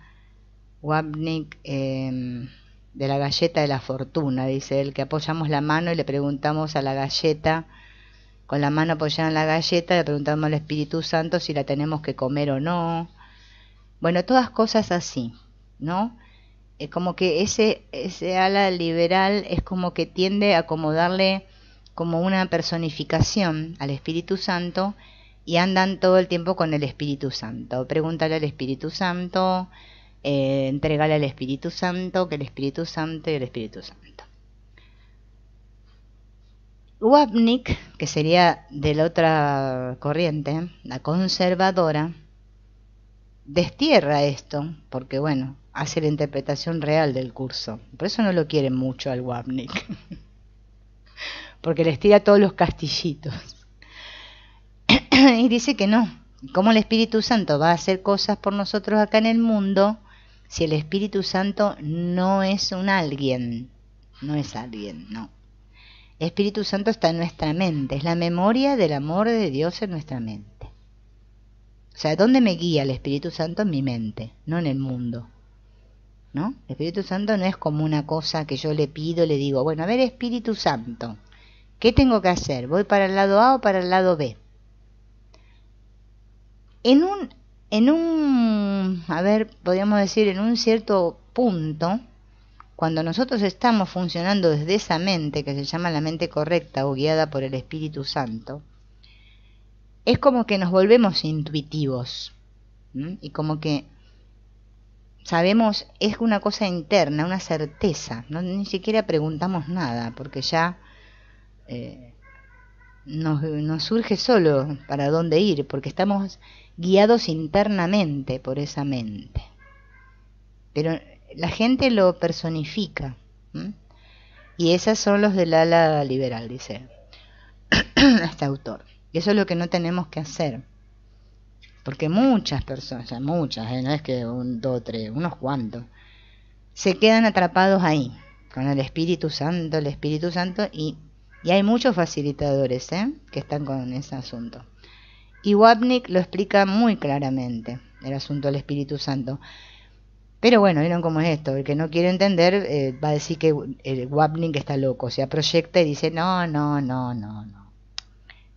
A: Wapnick em, de la galleta de la fortuna, dice él, que apoyamos la mano y le preguntamos a la galleta, con la mano apoyada en la galleta, le preguntamos al Espíritu Santo si la tenemos que comer o no. Bueno, todas cosas así, ¿no? como que ese, ese ala liberal es como que tiende a acomodarle como una personificación al Espíritu Santo y andan todo el tiempo con el Espíritu Santo. Pregúntale al Espíritu Santo, eh, entregale al Espíritu Santo, que el Espíritu Santo y el Espíritu Santo. Wapnick, que sería de la otra corriente, la conservadora, destierra esto, porque bueno, hace la interpretación real del curso. Por eso no lo quieren mucho al Wapnick, porque les tira todos los castillitos. y dice que no, ¿cómo el Espíritu Santo va a hacer cosas por nosotros acá en el mundo si el Espíritu Santo no es un alguien? No es alguien, no. El Espíritu Santo está en nuestra mente, es la memoria del amor de Dios en nuestra mente. O sea, ¿dónde me guía el Espíritu Santo? En mi mente, no en el mundo. El Espíritu Santo no es como una cosa que yo le pido, le digo, bueno, a ver Espíritu Santo, ¿qué tengo que hacer? ¿Voy para el lado A o para el lado B? En un, en un, a ver, podríamos decir, en un cierto punto, cuando nosotros estamos funcionando desde esa mente que se llama la mente correcta o guiada por el Espíritu Santo, es como que nos volvemos intuitivos y como que sabemos es una cosa interna, una certeza. No, ni siquiera preguntamos nada, porque ya eh, nos, surge solo para dónde ir, porque estamos guiados internamente por esa mente. Pero la gente lo personifica. Y esas son los del ala liberal, dice este autor. Y eso es lo que no tenemos que hacer porque muchas personas, muchas, ¿eh? no es que un, dos, tres, unos cuantos, se quedan atrapados ahí, con el Espíritu Santo, el Espíritu Santo, y, hay muchos facilitadores eh, que están con ese asunto. Y Wapnick lo explica muy claramente, el asunto del Espíritu Santo. Pero bueno, vieron cómo es esto, el que no quiere entender eh, va a decir que el eh, Wapnick está loco, o sea, proyecta y dice, no, no, no, no, no.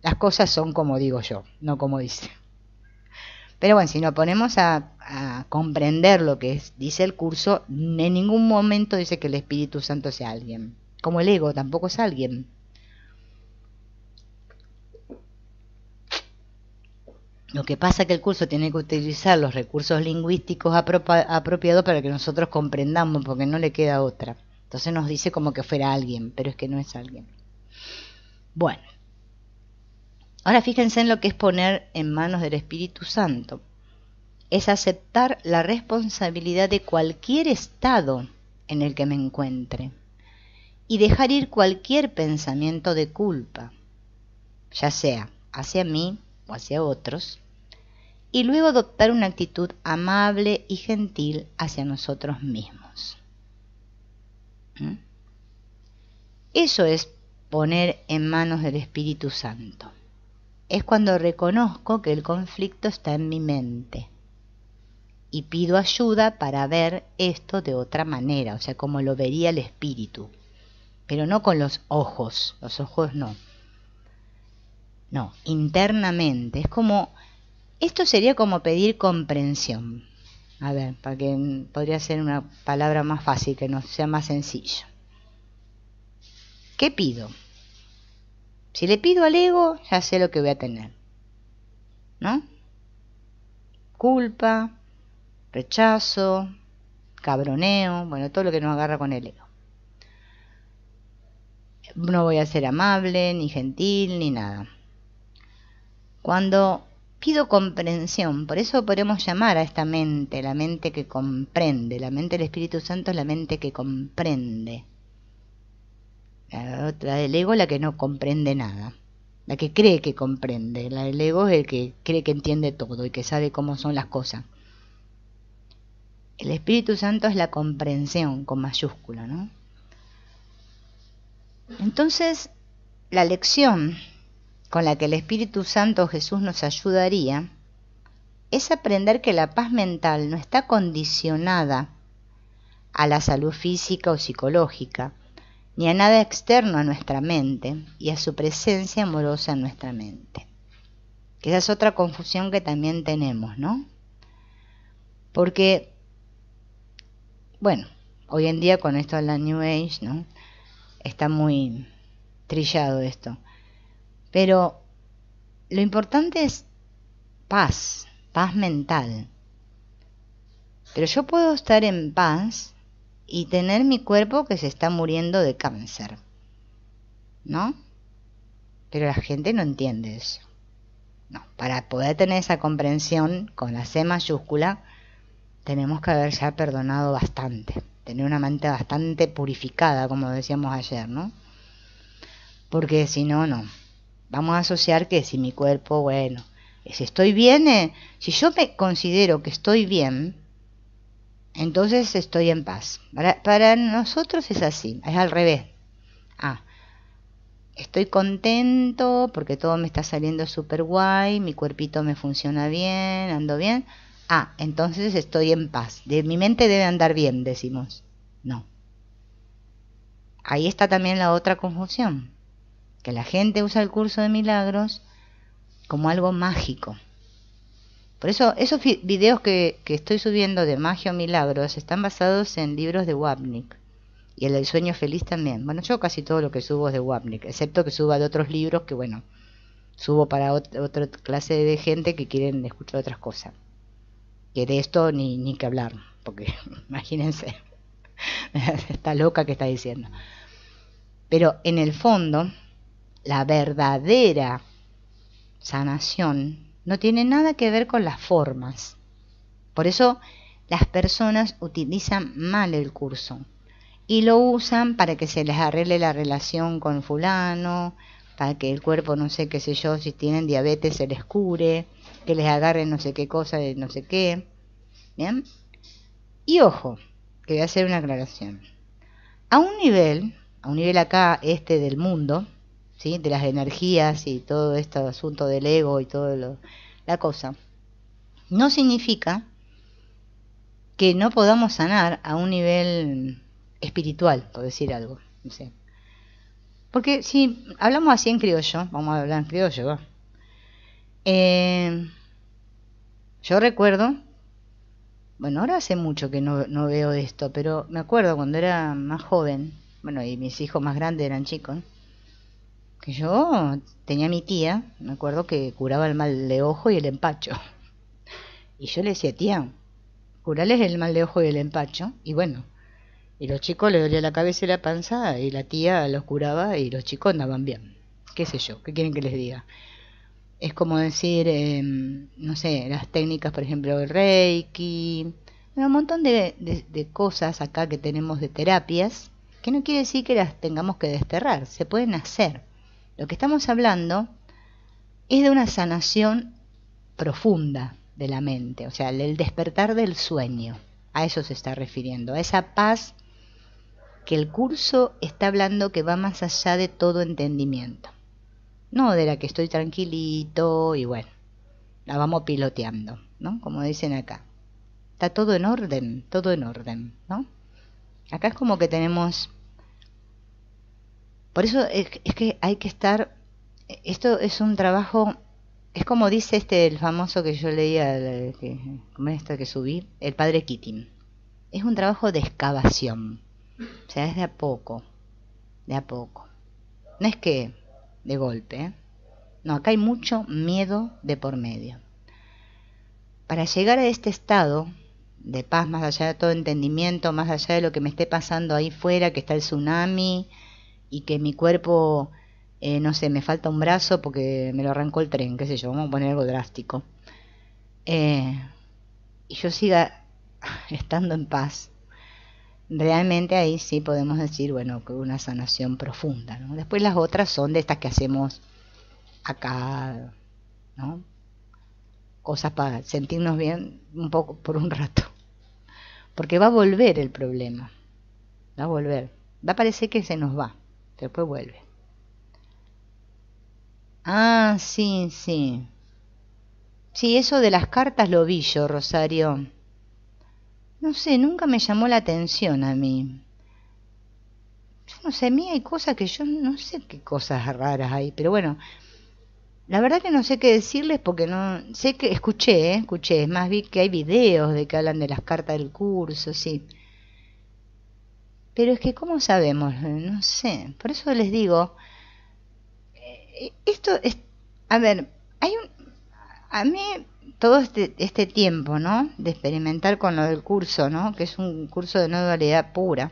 A: Las cosas son como digo yo, no como dice. Pero bueno, si nos ponemos a, comprender lo que dice el curso, en ningún momento dice que el Espíritu Santo sea alguien. Como el ego tampoco es alguien. Lo que pasa es que el curso tiene que utilizar los recursos lingüísticos apropiados para que nosotros comprendamos, porque no le queda otra. Entonces nos dice como que fuera alguien, pero es que no es alguien. Bueno. Ahora fíjense en lo que es poner en manos del Espíritu Santo. Es aceptar la responsabilidad de cualquier estado en el que me encuentre y dejar ir cualquier pensamiento de culpa, ya sea hacia mí o hacia otros, y luego adoptar una actitud amable y gentil hacia nosotros mismos. ¿Mm? Eso es poner en manos del Espíritu Santo es cuando reconozco que el conflicto está en mi mente y pido ayuda para ver esto de otra manera, o sea, como lo vería el espíritu, pero no con los ojos, los ojos no. No, internamente, es como, esto sería como pedir comprensión. A ver, para que podría ser una palabra más fácil, que no sea más sencillo. ¿Qué pido? Si le pido al ego, ya sé lo que voy a tener. ¿No? Culpa, rechazo, cabroneo, bueno, todo lo que nos agarra con el ego. No voy a ser amable, ni gentil, ni nada. Cuando pido comprensión, por eso podemos llamar a esta mente, la mente que comprende, la mente del Espíritu Santo es la mente que comprende la otra del ego, la que no comprende nada. La que cree que comprende. La del ego es el que cree que entiende todo y que sabe cómo son las cosas. El Espíritu Santo es la comprensión con mayúscula, ¿no? Entonces, la lección con la que el Espíritu Santo Jesús nos ayudaría es aprender que la paz mental no está condicionada a la salud física o psicológica, ni a nada externo a nuestra mente y a su presencia amorosa en nuestra mente. Que esa es otra confusión que también tenemos, ¿no? Porque, bueno, hoy en día con esto de la New Age, ¿no? Está muy trillado esto. Pero lo importante es paz, paz mental. Pero yo puedo estar en paz y tener mi cuerpo que se está muriendo de cáncer. ¿No? Pero la gente no entiende eso. No, para poder tener esa comprensión con la C mayúscula, tenemos que haber ya perdonado bastante, tener una mente bastante purificada, como decíamos ayer, ¿no? Porque si no, no. Vamos a asociar que si mi cuerpo, bueno, si estoy bien, eh, si yo me considero que estoy bien, entonces estoy en paz. Para, nosotros es así, es al revés. Ah, estoy contento porque todo me está saliendo súper guay, mi cuerpito me funciona bien, ando bien. Ah, entonces estoy en paz. De mi mente debe andar bien, decimos. No. Ahí está también la otra confusión, que la gente usa el curso de milagros como algo mágico. Por eso, esos videos que, estoy subiendo de magia o milagros están basados en libros de Wapnick. Y el del sueño feliz también. Bueno, yo casi todo lo que subo es de Wapnick, excepto que suba de otros libros que, bueno, subo para otra clase de gente que quieren escuchar otras cosas. Que de esto ni, ni que hablar, porque imagínense, está loca que está diciendo. Pero en el fondo, la verdadera sanación no tiene nada que ver con las formas. Por eso las personas utilizan mal el curso y lo usan para que se les arregle la relación con fulano, para que el cuerpo, no sé qué sé yo, si tienen diabetes se les cure, que les agarren no sé qué cosa de no sé qué. ¿Bien? Y ojo, que voy a hacer una aclaración. A un nivel, a un nivel acá este del mundo, de las energías y todo este asunto del ego y todo lo, la cosa, no significa que no podamos sanar a un nivel espiritual, por decir algo. Porque si hablamos así en criollo, vamos a hablar en criollo, eh, yo recuerdo, bueno, ahora hace mucho que no, no, veo esto, pero me acuerdo cuando era más joven, bueno, y mis hijos más grandes eran chicos, yo tenía mi tía, me acuerdo que curaba el mal de ojo y el empacho. Y yo le decía, tía, curales el mal de ojo y el empacho. Y bueno, y los chicos le dolía la cabeza y la panza y la tía los curaba y los chicos andaban bien. ¿Qué sé yo? ¿Qué quieren que les diga? Es como decir, em, no sé, las técnicas, por ejemplo, el reiki, un montón de cosas acá que tenemos de terapias, que no quiere decir que las tengamos que desterrar, se pueden hacer lo que estamos hablando es de una sanación profunda de la mente, o sea, el despertar del sueño. A eso se está refiriendo, a esa paz que el curso está hablando que va más allá de todo entendimiento. No de la que estoy tranquilito y bueno, la vamos piloteando, ¿no? Como dicen acá. Está todo en orden, todo en orden, ¿no? Acá es como que tenemos por eso es, que hay que estar, esto es un trabajo, es como dice este, el famoso que yo leía, como esto que subí, el padre Kittin, Es un trabajo de excavación, o sea, es de a poco, de a poco. No es que de golpe, ¿eh? no, acá hay mucho miedo de por medio. Para llegar a este estado de paz, más allá de todo entendimiento, más allá de lo que me esté pasando ahí fuera, que está el tsunami, y que mi cuerpo, eh, no sé, me falta un brazo porque me lo arrancó el tren, qué sé yo, vamos a poner algo drástico. Eh, y yo siga estando en paz. Realmente ahí sí podemos decir, bueno, que una sanación profunda. Después las otras son de estas que hacemos acá, ¿no? Cosas para sentirnos bien un poco por un rato. Porque va a volver el problema. Va a volver. Va a parecer que se nos va. Después vuelve. Ah, sí, sí. Sí, eso de las cartas lo vi yo, Rosario. No sé, nunca me llamó la atención a mí. Yo no sé, a mí hay cosas que yo no sé qué cosas raras hay, pero bueno, la verdad que no sé qué decirles porque no sé que escuché, ¿eh? escuché, es más vi que hay videos de que hablan de las cartas del curso, sí. Pero es que, ¿cómo sabemos? No sé. Por eso les digo, eh, esto es, a ver, hay un, a mí todo este, este tiempo, ¿no? De experimentar con lo del curso, ¿no? Que es un curso de no dualidad pura.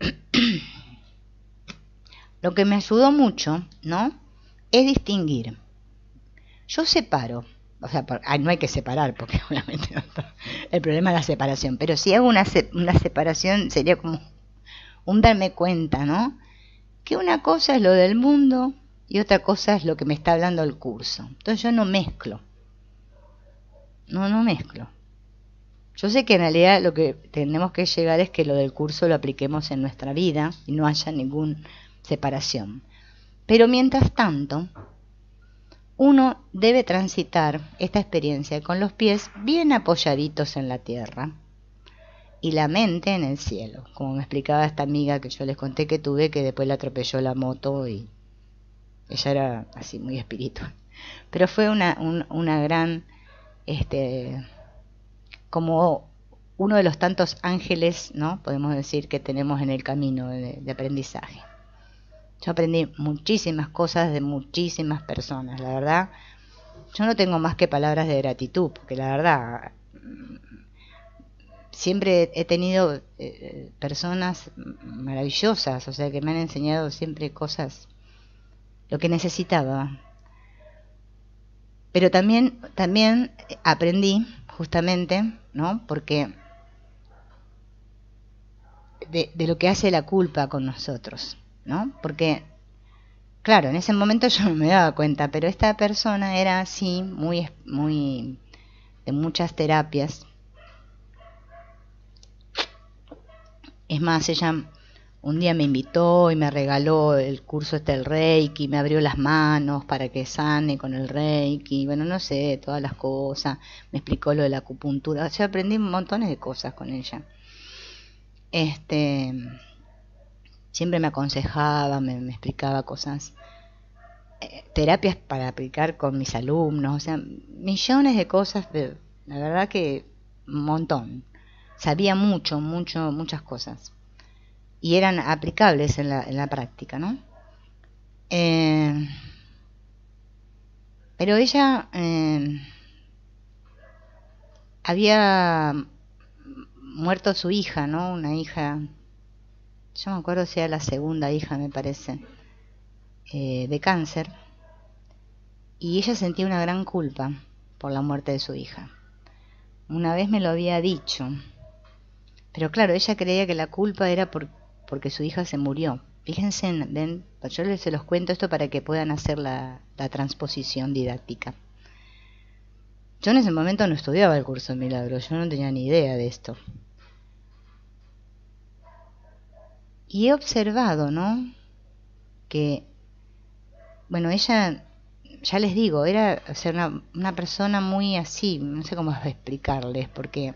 A: lo que me ayudó mucho, ¿no? Es distinguir. Yo separo o sea, ah, no hay que separar, porque obviamente el problema es la separación, pero si hago una, una separación sería como un darme cuenta, ¿no? Que una cosa es lo del mundo y otra cosa es lo que me está hablando el curso. Entonces yo no mezclo. No, no mezclo. Yo sé que en realidad lo que tenemos que llegar es que lo del curso lo apliquemos en nuestra vida y no haya ninguna separación. Pero mientras tanto, uno debe transitar esta experiencia con los pies bien apoyaditos en la tierra y la mente en el cielo, como me explicaba esta amiga que yo les conté que tuve, que después le atropelló la moto y ella era así muy espiritual. Pero fue una, una gran, este, como uno de los tantos ángeles, ¿no? Podemos decir que tenemos en el camino de aprendizaje. Yo aprendí muchísimas cosas de muchísimas personas, la verdad. Yo no tengo más que palabras de gratitud, porque la verdad, mm, siempre he tenido eh, personas maravillosas, o sea, que me han enseñado siempre cosas, lo que necesitaba. Pero también, también aprendí, justamente, ¿no? Porque de lo que hace la culpa con nosotros. ¿no? Porque, claro, en ese momento yo no me daba cuenta, pero esta persona era así, muy, muy, de muchas terapias. Es más, ella un día me invitó y me regaló el curso este del Reiki, me abrió las manos para que sane con el Reiki, bueno, no sé, todas las cosas, me explicó lo de la acupuntura, o sea, aprendí montones de cosas con ella. Este, siempre me aconsejaba, me, explicaba cosas, eh, terapias para aplicar con mis alumnos, o sea, millones de cosas, de, la verdad que un montón. Sabía mucho, mucho, muchas cosas. Y eran aplicables en la, en la práctica, ¿no? Eh, pero ella eh, había muerto su hija, ¿no? Una hija yo me acuerdo si era la segunda hija, me parece, eh, de cáncer, y ella sentía una gran culpa por la muerte de su hija. Una vez me lo había dicho, pero claro, ella creía que la culpa era porque su hija se murió. Fíjense, yo les se los cuento esto para que puedan hacer la, la transposición didáctica. Yo en ese momento no estudiaba el curso de milagros, yo no tenía ni idea de esto. Y he observado, ¿no? Que, bueno, ella, ya les digo, era una, persona muy así, no sé cómo explicarles, porque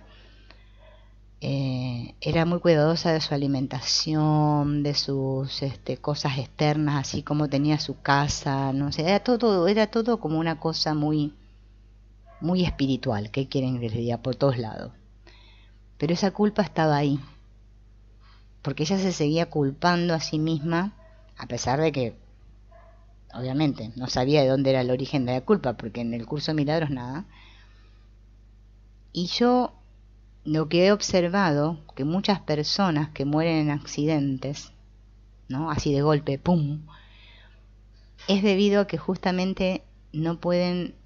A: eh, era muy cuidadosa de su alimentación, de sus este, cosas externas, así como tenía su casa, no sé, era todo, era todo como una cosa muy, muy espiritual, que quieren que les diga? Por todos lados. Pero esa culpa estaba ahí porque ella se seguía culpando a sí misma, a pesar de que, obviamente, no sabía de dónde era el origen de la culpa, porque en el curso de milagros nada. Y yo lo que he observado, que muchas personas que mueren en accidentes, ¿no? Así de golpe, ¡pum! Es debido a que justamente no pueden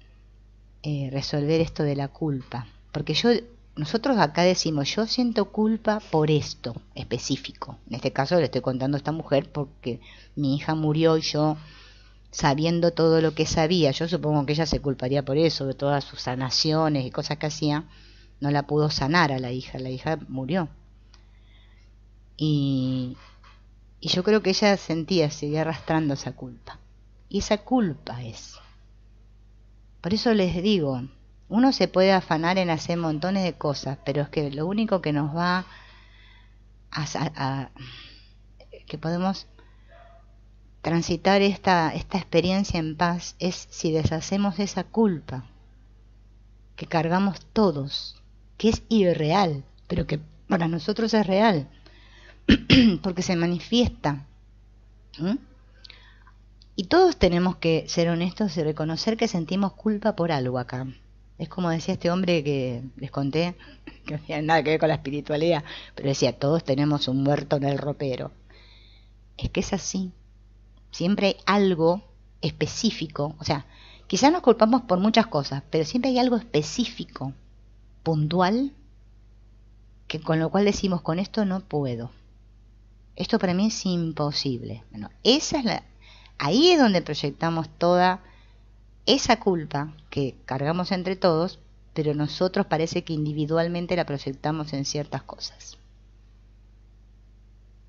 A: eh, resolver esto de la culpa. Porque yo nosotros acá decimos, yo siento culpa por esto específico. En este caso le estoy contando a esta mujer porque mi hija murió y yo, sabiendo todo lo que sabía, yo supongo que ella se culparía por eso, de todas sus sanaciones y cosas que hacía, no la pudo sanar a la hija, la hija murió. Y, yo creo que ella sentía, seguía arrastrando esa culpa. Y esa culpa es. Por eso les digo, uno se puede afanar en hacer montones de cosas, pero es que lo único que nos va a, que podemos transitar esta, esta experiencia en paz es si deshacemos esa culpa que cargamos todos, que es irreal, pero que para nosotros es real, porque se manifiesta. Y todos tenemos que ser honestos y reconocer que sentimos culpa por algo acá. Es como decía este hombre que les conté, que no tenía nada que ver con la espiritualidad, pero decía, todos tenemos un muerto en el ropero. Es que es así. Siempre hay algo específico, o sea, quizás nos culpamos por muchas cosas, pero siempre hay algo específico, puntual, que con lo cual decimos, con esto no puedo. Esto para mí es imposible. Bueno, esa es la, ahí es donde proyectamos toda esa culpa que cargamos entre todos, pero nosotros parece que individualmente la proyectamos en ciertas cosas.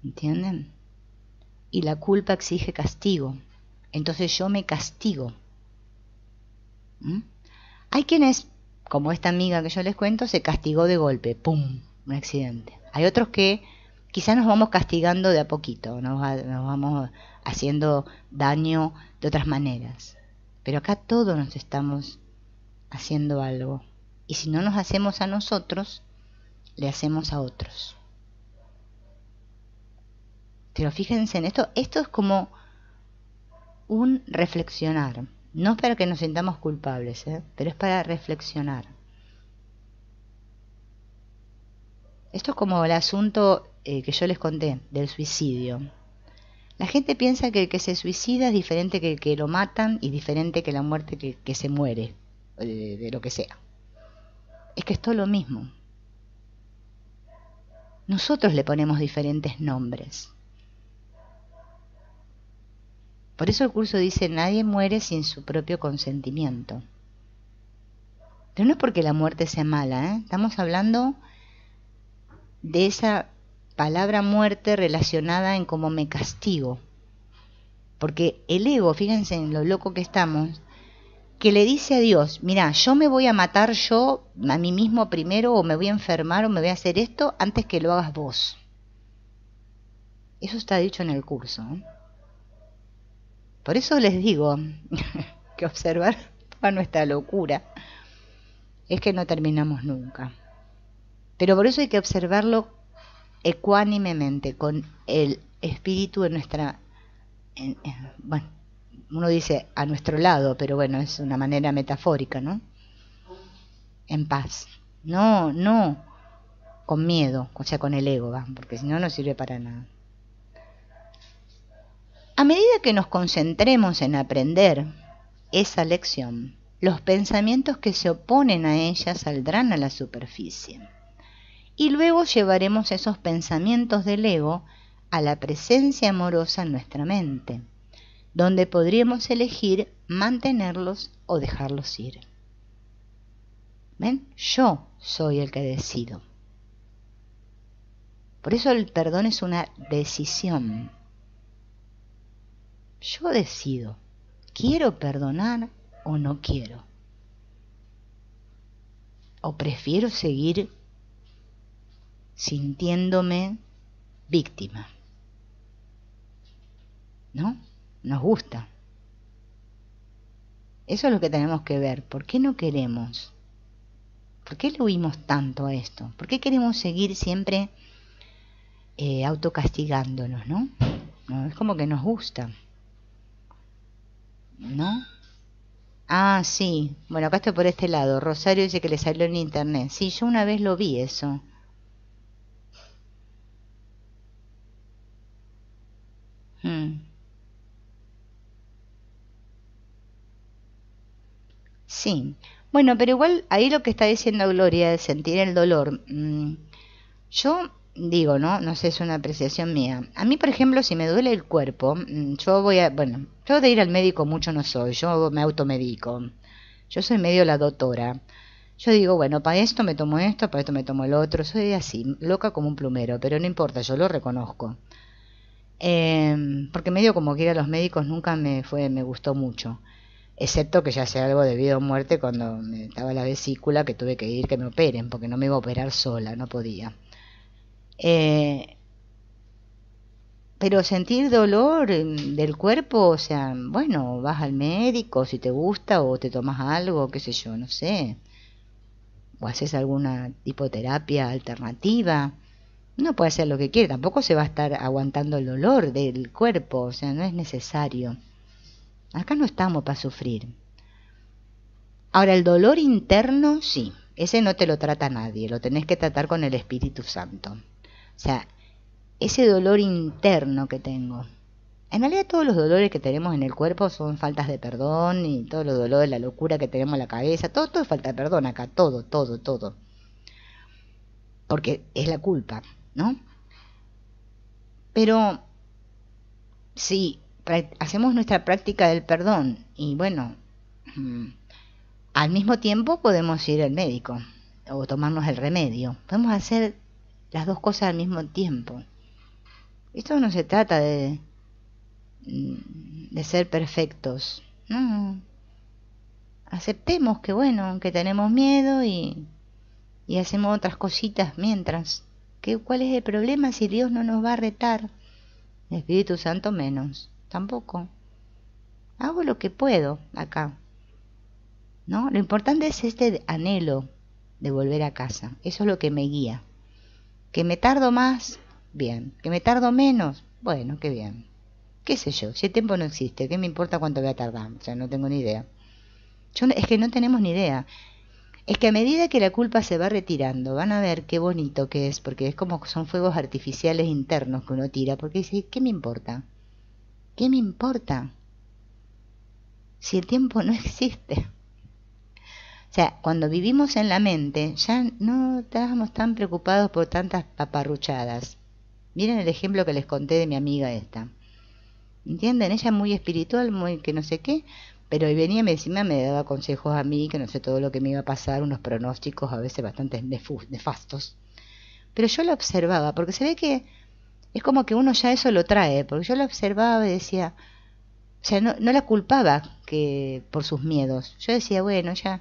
A: ¿Entienden? Y la culpa exige castigo. Entonces yo me castigo. ¿Mm? Hay quienes, como esta amiga que yo les cuento, se castigó de golpe, ¡pum!, un accidente. Hay otros que quizás nos vamos castigando de a poquito, nos vamos haciendo daño de otras maneras. Pero acá todos nos estamos haciendo algo. Y si no nos hacemos a nosotros, le hacemos a otros. Pero fíjense en esto, esto es como un reflexionar. No es para que nos sintamos culpables, ¿eh? pero es para reflexionar. Esto es como el asunto eh, que yo les conté del suicidio. La gente piensa que el que se suicida es diferente que el que lo matan y diferente que la muerte que, se muere, de, lo que sea. Es que es todo lo mismo. Nosotros le ponemos diferentes nombres. Por eso el curso dice, nadie muere sin su propio consentimiento. Pero no es porque la muerte sea mala, ¿eh? estamos hablando de esa palabra muerte relacionada en cómo me castigo. Porque el ego, fíjense en lo loco que estamos, que le dice a Dios, mira, yo me voy a matar yo a mí mismo primero o me voy a enfermar o me voy a hacer esto antes que lo hagas vos. Eso está dicho en el curso. ¿eh? Por eso les digo que observar toda nuestra locura es que no terminamos nunca. Pero por eso hay que observarlo ecuánimemente, con el espíritu de nuestra... bueno, uno dice a nuestro lado, pero bueno, es una manera metafórica, ¿no? En paz. No, no con miedo, o sea, con el ego, ¿va? porque si no, no sirve para nada. A medida que nos concentremos en aprender esa lección, los pensamientos que se oponen a ella saldrán a la superficie y luego llevaremos esos pensamientos del ego a la presencia amorosa en nuestra mente, donde podríamos elegir mantenerlos o dejarlos ir. ¿Ven? Yo soy el que decido. Por eso el perdón es una decisión. Yo decido, ¿quiero perdonar o no quiero? ¿O prefiero seguir sintiéndome víctima. ¿No? Nos gusta. Eso es lo que tenemos que ver. ¿Por qué no queremos? ¿Por qué le huimos tanto a esto? ¿Por qué queremos seguir siempre eh, autocastigándonos, ¿no? ¿no? Es como que nos gusta. ¿No? Ah, sí. Bueno, acá estoy por este lado. Rosario dice que le salió en internet. Sí, yo una vez lo vi eso. Mm. Sí. Bueno, pero igual ahí lo que está diciendo Gloria de sentir el dolor. Mm, yo digo, ¿no? No sé, es una apreciación mía. A mí, por ejemplo, si me duele el cuerpo, mm, yo voy a, bueno, yo de ir al médico mucho no soy, yo me automedico. Yo soy medio la doctora. Yo digo, bueno, para esto me tomo esto, para esto me tomo el otro, soy así, loca como un plumero, pero no importa, yo lo reconozco. Em, porque medio como que ir a los médicos nunca me, fue, me gustó mucho, excepto que ya sea algo debido a muerte cuando me estaba la vesícula que tuve que ir que me operen, porque no me iba a operar sola, no podía. Eh, pero sentir dolor em, del cuerpo, o sea, bueno, vas al médico si te gusta o te tomas algo, qué sé yo, no sé. O haces alguna tipo alternativa no puede hacer lo que quiere, tampoco se va a estar aguantando el dolor del cuerpo, o sea, no es necesario. Acá no estamos para sufrir. Ahora, el dolor interno, sí, ese no te lo trata nadie, lo tenés que tratar con el Espíritu Santo. O sea, ese dolor interno que tengo. En realidad todos los dolores que tenemos en el cuerpo son faltas de perdón y todos los dolores, la locura que tenemos en la cabeza, todo, todo es falta de perdón acá, todo, todo, todo. Porque es la culpa ¿no? Pero si hacemos nuestra práctica del perdón y bueno, mm, al mismo tiempo podemos ir al médico o tomarnos el remedio, podemos hacer las dos cosas al mismo tiempo. Esto no se trata de, mm, de ser perfectos, Aceptemos que bueno, que tenemos miedo y, y hacemos otras cositas mientras. ¿Qué, ¿Cuál es el problema si Dios no nos va a retar? Espíritu Santo menos, tampoco. Hago lo que puedo acá. ¿No? Lo importante es este anhelo de volver a casa. Eso es lo que me guía. Que me tardo más, bien. Que me tardo menos, bueno, qué bien. ¿Qué sé yo? Si el tiempo no existe, ¿qué me importa cuánto voy a tardar? O sea, no tengo ni idea. Yo, es que no tenemos ni idea es que a medida que la culpa se va retirando, van a ver qué bonito que es, porque es como son fuegos artificiales internos que uno tira, porque dice, ¿qué me importa? ¿Qué me importa? Si el tiempo no existe. O sea, cuando vivimos en la mente, ya no estábamos tan preocupados por tantas paparruchadas. Miren el ejemplo que les conté de mi amiga esta. ¿Entienden? Ella es muy espiritual, muy que no sé qué, pero y venía encima me daba consejos a mí, que no sé todo lo que me iba a pasar, unos pronósticos a veces bastante nefastos. Pero yo la observaba, porque se ve que es como que uno ya eso lo trae, porque yo lo observaba y decía, o sea, no, la culpaba que por sus miedos. Yo decía, bueno, ya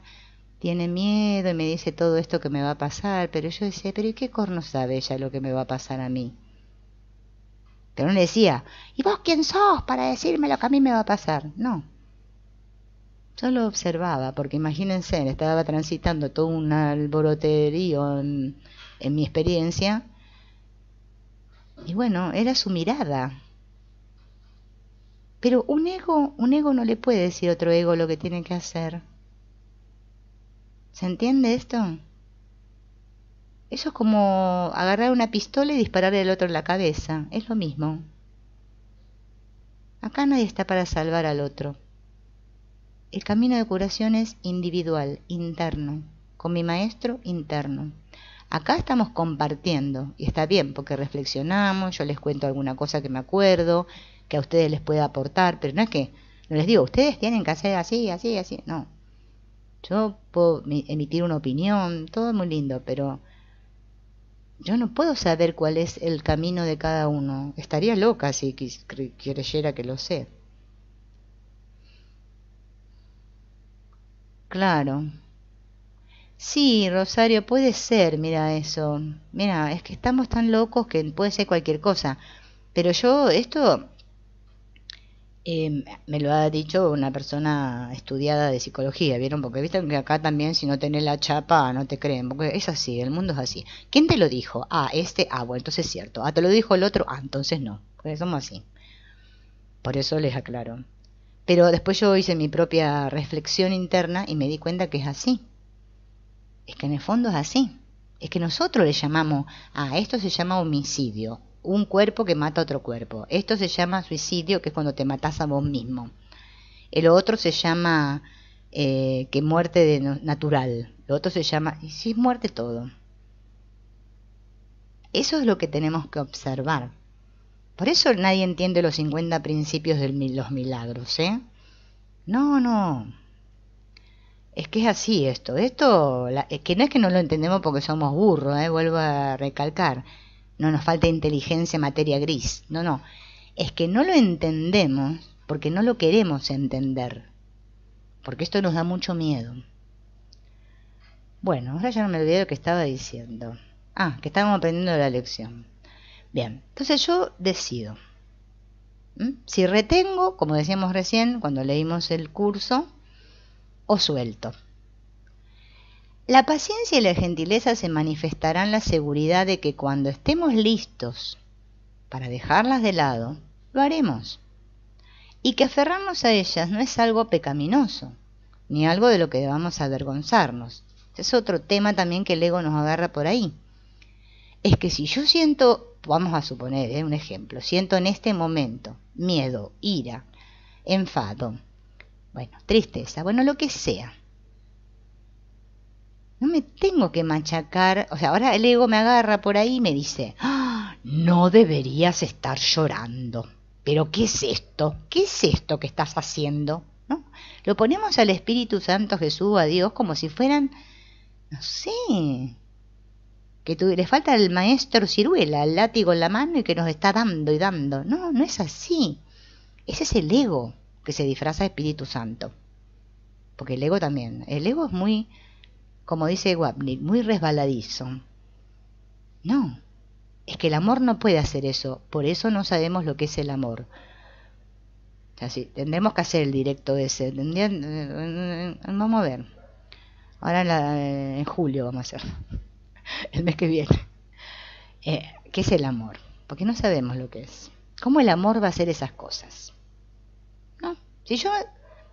A: tiene miedo y me dice todo esto que me va a pasar, pero yo decía, pero ¿y qué corno sabe ella lo que me va a pasar a mí? Pero no le decía, ¿y vos quién sos para decirme lo que a mí me va a pasar? No, Solo observaba, porque imagínense, estaba transitando todo un alboroterío en, mi experiencia. Y bueno, era su mirada. Pero un ego, un ego no le puede decir a otro ego lo que tiene que hacer. ¿Se entiende esto? Eso es como agarrar una pistola y dispararle al otro en la cabeza. Es lo mismo. Acá nadie está para salvar al otro. El camino de curación es individual, interno, con mi maestro interno. Acá estamos compartiendo y está bien porque reflexionamos, yo les cuento alguna cosa que me acuerdo, que a ustedes les pueda aportar, pero no es que, no les digo, ustedes tienen que hacer así, así, así, no. Yo puedo emitir una opinión, todo muy lindo, pero yo no puedo saber cuál es el camino de cada uno. Estaría loca si creyera que lo sé. Claro. Sí, Rosario, puede ser, mira eso. Mira, es que estamos tan locos que puede ser cualquier cosa. Pero yo, esto em, me lo ha dicho una persona estudiada de psicología, ¿vieron? Porque viste que acá también, si no tenés la chapa, no te creen. Porque es así, el mundo es así. ¿Quién te lo dijo? Ah, este, ah, bueno, entonces es cierto. Ah, te lo dijo el otro, ah, entonces no. Porque somos así. Por eso les aclaro. Pero después yo hice mi propia reflexión interna y me di cuenta que es así. Es que en el fondo es así. Es que nosotros le llamamos, a ah, esto se llama homicidio, un cuerpo que mata a otro cuerpo. Esto se llama suicidio, que es cuando te matas a vos mismo. El otro se llama eh, que muerte de natural. Lo otro se llama, y es muerte todo. Eso es lo que tenemos que observar. Por eso nadie entiende los 50 principios de los milagros, ¿eh? No, no. Es que es así esto. Esto, la, es que no es que no lo entendemos porque somos burros, ¿eh? Vuelvo a recalcar. No nos falta inteligencia en materia gris. No, no. Es que no lo entendemos porque no lo queremos entender. Porque esto nos da mucho miedo. Bueno, ahora ya no me olvidé lo que estaba diciendo. Ah, que estábamos aprendiendo la lección. Bien, entonces yo decido. Si retengo, como decíamos recién cuando leímos el curso, o suelto. La paciencia y la gentileza se manifestarán la seguridad de que cuando estemos listos para dejarlas de lado, lo haremos. Y que aferrarnos a ellas no es algo pecaminoso, ni algo de lo que debamos avergonzarnos. es otro tema también que el ego nos agarra por ahí. Es que si yo siento vamos a suponer, ¿eh? un ejemplo, siento en este momento miedo, ira, enfado, bueno, tristeza, bueno, lo que sea. No me tengo que machacar, o sea, ahora el ego me agarra por ahí y me dice, ah, no deberías estar llorando, pero ¿qué es esto? ¿Qué es esto que estás haciendo? ¿No? Lo ponemos al Espíritu Santo Jesús, a Dios, como si fueran, no sé, que tú, le falta el maestro ciruela, el látigo en la mano y que nos está dando y dando. No, no es así. Ese es el ego que se disfraza de Espíritu Santo. Porque el ego también. El ego es muy, como dice Wapnik, muy resbaladizo. No, es que el amor no puede hacer eso. Por eso no sabemos lo que es el amor. Así, tendremos que hacer el directo ese. Eh, eh, eh, vamos a ver. Ahora en, la, en julio vamos a hacer. el mes que viene, eh, qué es el amor, porque no sabemos lo que es. ¿Cómo el amor va a hacer esas cosas? ¿No? Si yo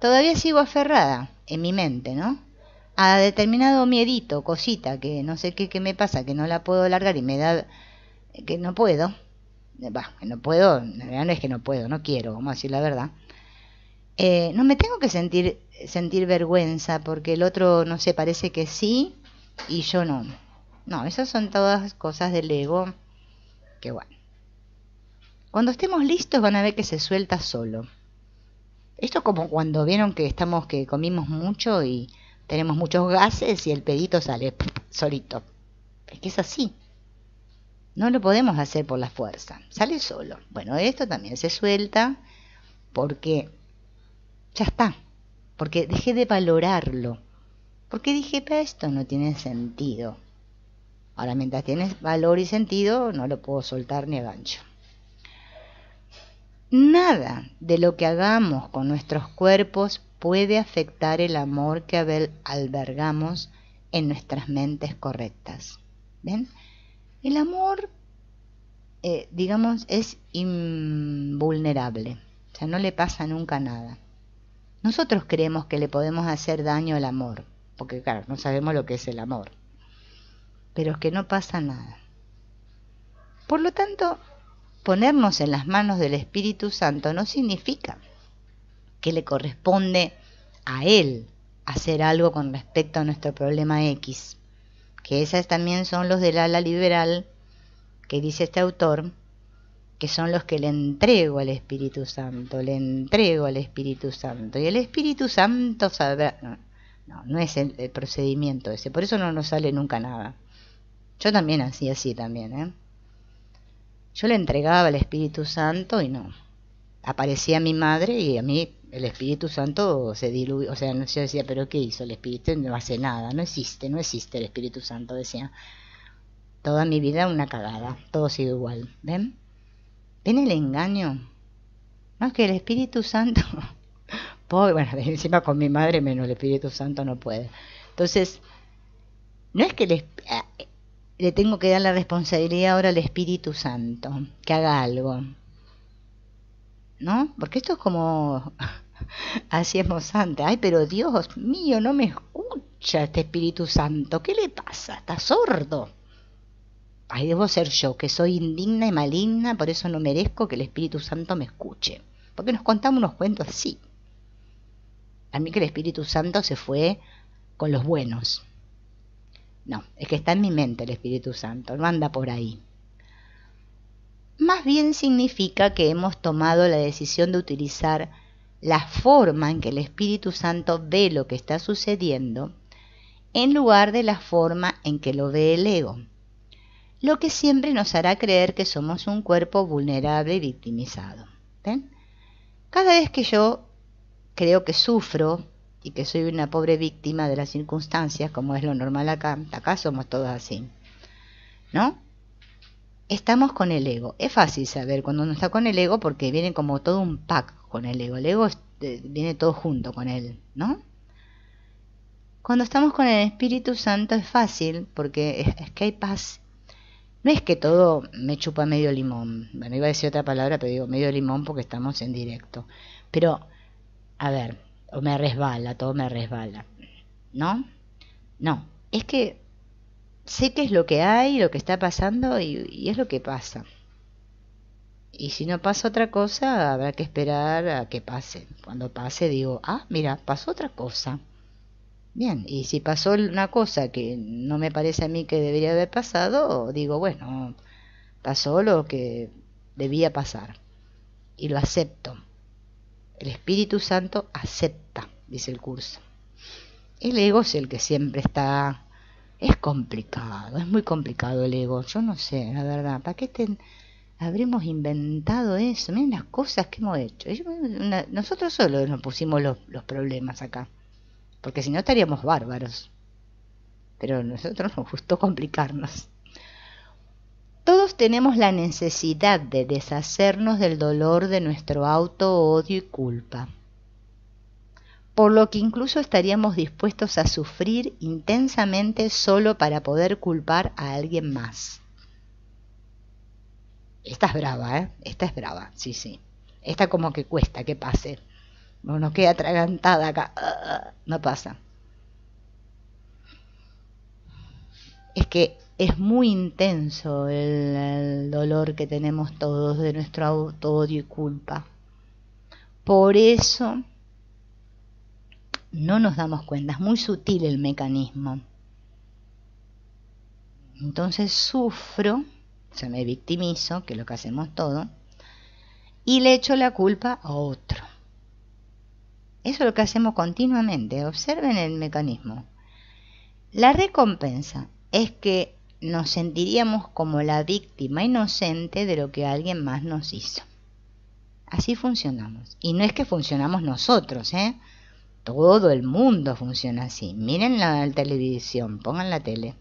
A: todavía sigo aferrada en mi mente, ¿no? A determinado miedito, cosita, que no sé qué, qué me pasa, que no la puedo largar y me da que no puedo. va, que no puedo, en realidad no es que no puedo, no quiero, vamos a decir la verdad. Eh, no me tengo que sentir, sentir vergüenza porque el otro, no sé, parece que sí y yo no. No, esas son todas cosas del ego. Que bueno. Cuando estemos listos van a ver que se suelta solo. Esto como cuando vieron que estamos que comimos mucho y tenemos muchos gases y el pedito sale solito. Es que es así. No lo podemos hacer por la fuerza, sale solo. Bueno, esto también se suelta porque ya está, porque dejé de valorarlo, porque dije, esto no tiene sentido. Ahora, mientras tienes valor y sentido, no lo puedo soltar ni a gancho. Nada de lo que hagamos con nuestros cuerpos puede afectar el amor que albergamos en nuestras mentes correctas. ¿Ven? El amor, eh, digamos, es invulnerable. O sea, no le pasa nunca nada. Nosotros creemos que le podemos hacer daño al amor, porque claro, no sabemos lo que es el amor pero que no pasa nada. Por lo tanto, ponernos en las manos del Espíritu Santo no significa que le corresponde a Él hacer algo con respecto a nuestro problema X, que esas también son los del ala liberal que dice este autor, que son los que le entrego al Espíritu Santo, le entrego al Espíritu Santo, y el Espíritu Santo sabrá... No, no, es el procedimiento ese, por eso no nos sale nunca nada. Yo también hacía así también, ¿eh? Yo le entregaba al Espíritu Santo y no. Aparecía mi madre y a mí el Espíritu Santo se diluía. O sea, yo decía, ¿pero qué hizo el Espíritu? No hace nada, no existe, no existe el Espíritu Santo, decía. Toda mi vida una cagada, todo ha sido igual, ¿ven? ¿Ven el engaño? Más que el Espíritu Santo... bueno, encima con mi madre menos el Espíritu Santo no puede. Entonces, no es que el, eh, le tengo que dar la responsabilidad ahora al Espíritu Santo, que haga algo. ¿No? Porque esto es como es antes. Ay, pero Dios mío, no me escucha este Espíritu Santo. ¿Qué le pasa? Está sordo. Ay, debo ser yo, que soy indigna y maligna, por eso no merezco que el Espíritu Santo me escuche. Porque nos contamos unos cuentos así. A mí que el Espíritu Santo se fue con los buenos. No, es que está en mi mente el Espíritu Santo, no anda por ahí. Más bien significa que hemos tomado la decisión de utilizar la forma en que el Espíritu Santo ve lo que está sucediendo en lugar de la forma en que lo ve el ego, lo que siempre nos hará creer que somos un cuerpo vulnerable y victimizado. Cada vez que yo creo que sufro que soy una pobre víctima de las circunstancias, como es lo normal acá, acá somos todos así, ¿no? Estamos con el ego. Es fácil saber cuando uno está con el ego porque viene como todo un pack con el ego. El ego eh, viene todo junto con él, ¿no? Cuando estamos con el Espíritu Santo es fácil porque es, que hay paz. No es que todo me chupa medio limón. Bueno, iba a decir otra palabra, pero digo medio limón porque estamos en directo. Pero, a ver, o me resbala, todo me resbala. ¿No? No, es que sé qué es lo que hay, lo que está pasando y, es lo que pasa. Y si no pasa otra cosa, habrá que esperar a que pase. Cuando pase digo, ah, mira, pasó otra cosa. Bien, y si pasó una cosa que no me parece a mí que debería haber pasado, digo, bueno, pasó lo que debía pasar. Y lo acepto. El Espíritu Santo acepta, dice el curso. El ego es el que siempre está... Es complicado, es muy complicado el ego. Yo no sé, la verdad, ¿para qué te... habremos inventado eso? Miren las cosas que hemos hecho. nosotros solo nos pusimos los, los problemas acá, porque si no estaríamos bárbaros. Pero a nosotros nos gustó complicarnos. Todos tenemos la necesidad de deshacernos del dolor de nuestro auto odio y culpa, por lo que incluso estaríamos dispuestos a sufrir intensamente solo para poder culpar a alguien más. Esta es brava, ¿eh? Esta es brava, sí, sí. Esta como que cuesta que pase. No nos queda atragantada acá. Ah, ah, no pasa. es que es muy intenso el, dolor que tenemos todos de nuestro odio y culpa. Por eso no nos damos cuenta, es muy sutil el mecanismo. Entonces sufro, sea, me victimizo, que es lo que hacemos todo, y le echo la culpa a otro. Eso es lo que hacemos continuamente, observen el mecanismo. La recompensa es que nos sentiríamos como la víctima inocente de lo que alguien más nos hizo. Así funcionamos. Y no es que funcionamos nosotros, ¿eh? Todo el mundo funciona así. Miren la televisión, pongan la tele.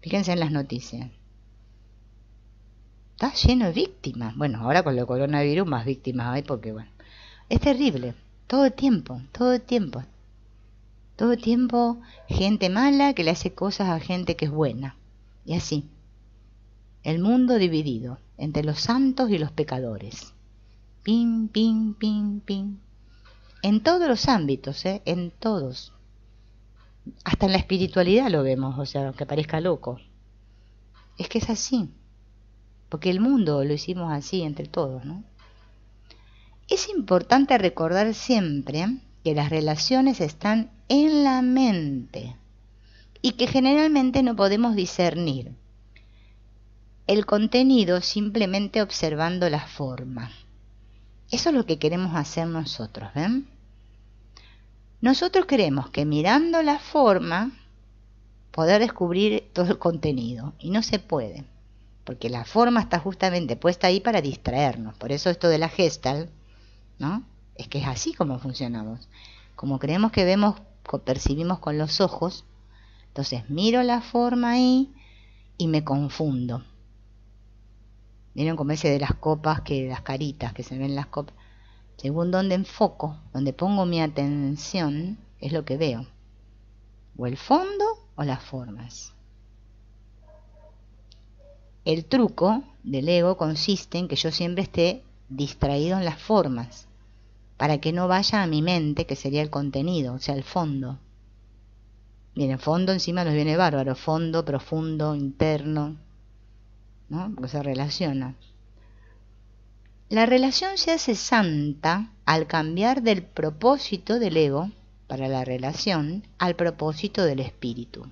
A: Fíjense en las noticias. Está lleno de víctimas. Bueno, ahora con el coronavirus más víctimas hay porque, bueno, es terrible. Todo el tiempo, todo el tiempo. Todo el tiempo gente mala que le hace cosas a gente que es buena. Y así. El mundo dividido entre los santos y los pecadores. pim pim pim pin. En todos los ámbitos, ¿eh? en todos. Hasta en la espiritualidad lo vemos, o sea, aunque parezca loco. Es que es así. Porque el mundo lo hicimos así entre todos, ¿no? Es importante recordar siempre que las relaciones están en la mente y que generalmente no podemos discernir el contenido simplemente observando la forma. Eso es lo que queremos hacer nosotros, ¿ven? Nosotros queremos que mirando la forma poder descubrir todo el contenido y no se puede, porque la forma está justamente puesta ahí para distraernos. Por eso esto de la gestal, ¿no? Es que es así como funcionamos. Como creemos que vemos, percibimos con los ojos, entonces miro la forma ahí y me confundo. miren como ese de las copas, que las caritas que se ven las copas. Según donde enfoco, donde pongo mi atención, es lo que veo. O el fondo o las formas. El truco del ego consiste en que yo siempre esté distraído en las formas para que no vaya a mi mente, que sería el contenido, o sea, el fondo. Miren, fondo encima nos viene bárbaro, fondo, profundo, interno, ¿no? Porque se relaciona. La relación se hace santa al cambiar del propósito del ego para la relación al propósito del espíritu.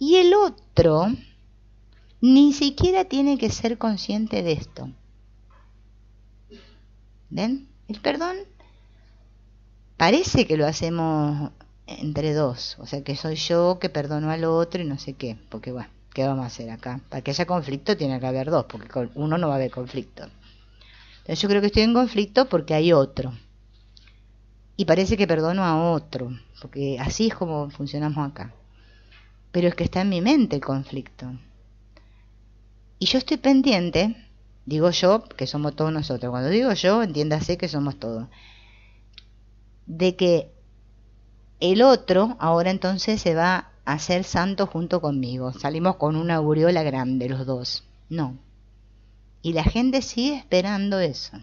A: Y el otro ni siquiera tiene que ser consciente de esto. ¿Ven? El perdón parece que lo hacemos entre dos, o sea que soy yo que perdono al otro y no sé qué, porque bueno, ¿qué vamos a hacer acá? Para que haya conflicto tiene que haber dos, porque con uno no va a haber conflicto. Entonces yo creo que estoy en conflicto porque hay otro. Y parece que perdono a otro, porque así es como funcionamos acá. Pero es que está en mi mente el conflicto. Y yo estoy pendiente Digo yo que somos todos nosotros. Cuando digo yo, entiéndase que somos todos. De que el otro ahora entonces se va a hacer santo junto conmigo. Salimos con una aureola grande los dos. No. Y la gente sigue esperando eso.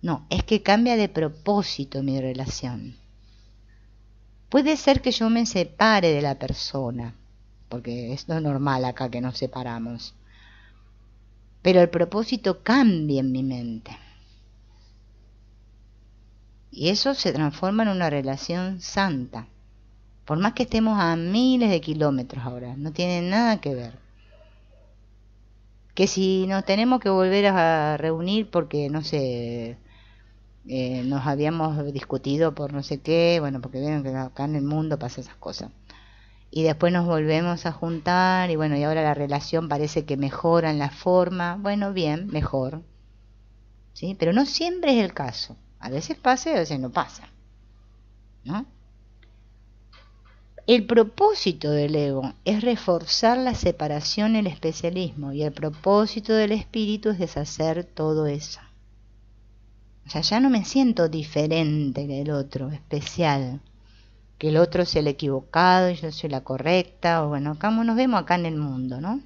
A: No, es que cambia de propósito mi relación. Puede ser que yo me separe de la persona, porque es lo normal acá que nos separamos pero el propósito cambia en mi mente. Y eso se transforma en una relación santa. Por más que estemos a miles de kilómetros ahora, no tiene nada que ver. Que si nos tenemos que volver a reunir porque, no sé, eh, nos habíamos discutido por no sé qué, bueno, porque vieron que acá en el mundo pasa esas cosas y después nos volvemos a juntar y bueno, y ahora la relación parece que mejora en la forma, bueno, bien, mejor. ¿Sí? Pero no siempre es el caso. A veces pasa y a veces no pasa. ¿No? El propósito del ego es reforzar la separación y el especialismo y el propósito del espíritu es deshacer todo eso. O sea, ya no me siento diferente del otro, especial que el otro es el equivocado y yo soy la correcta, o bueno, acá nos vemos acá en el mundo, ¿no?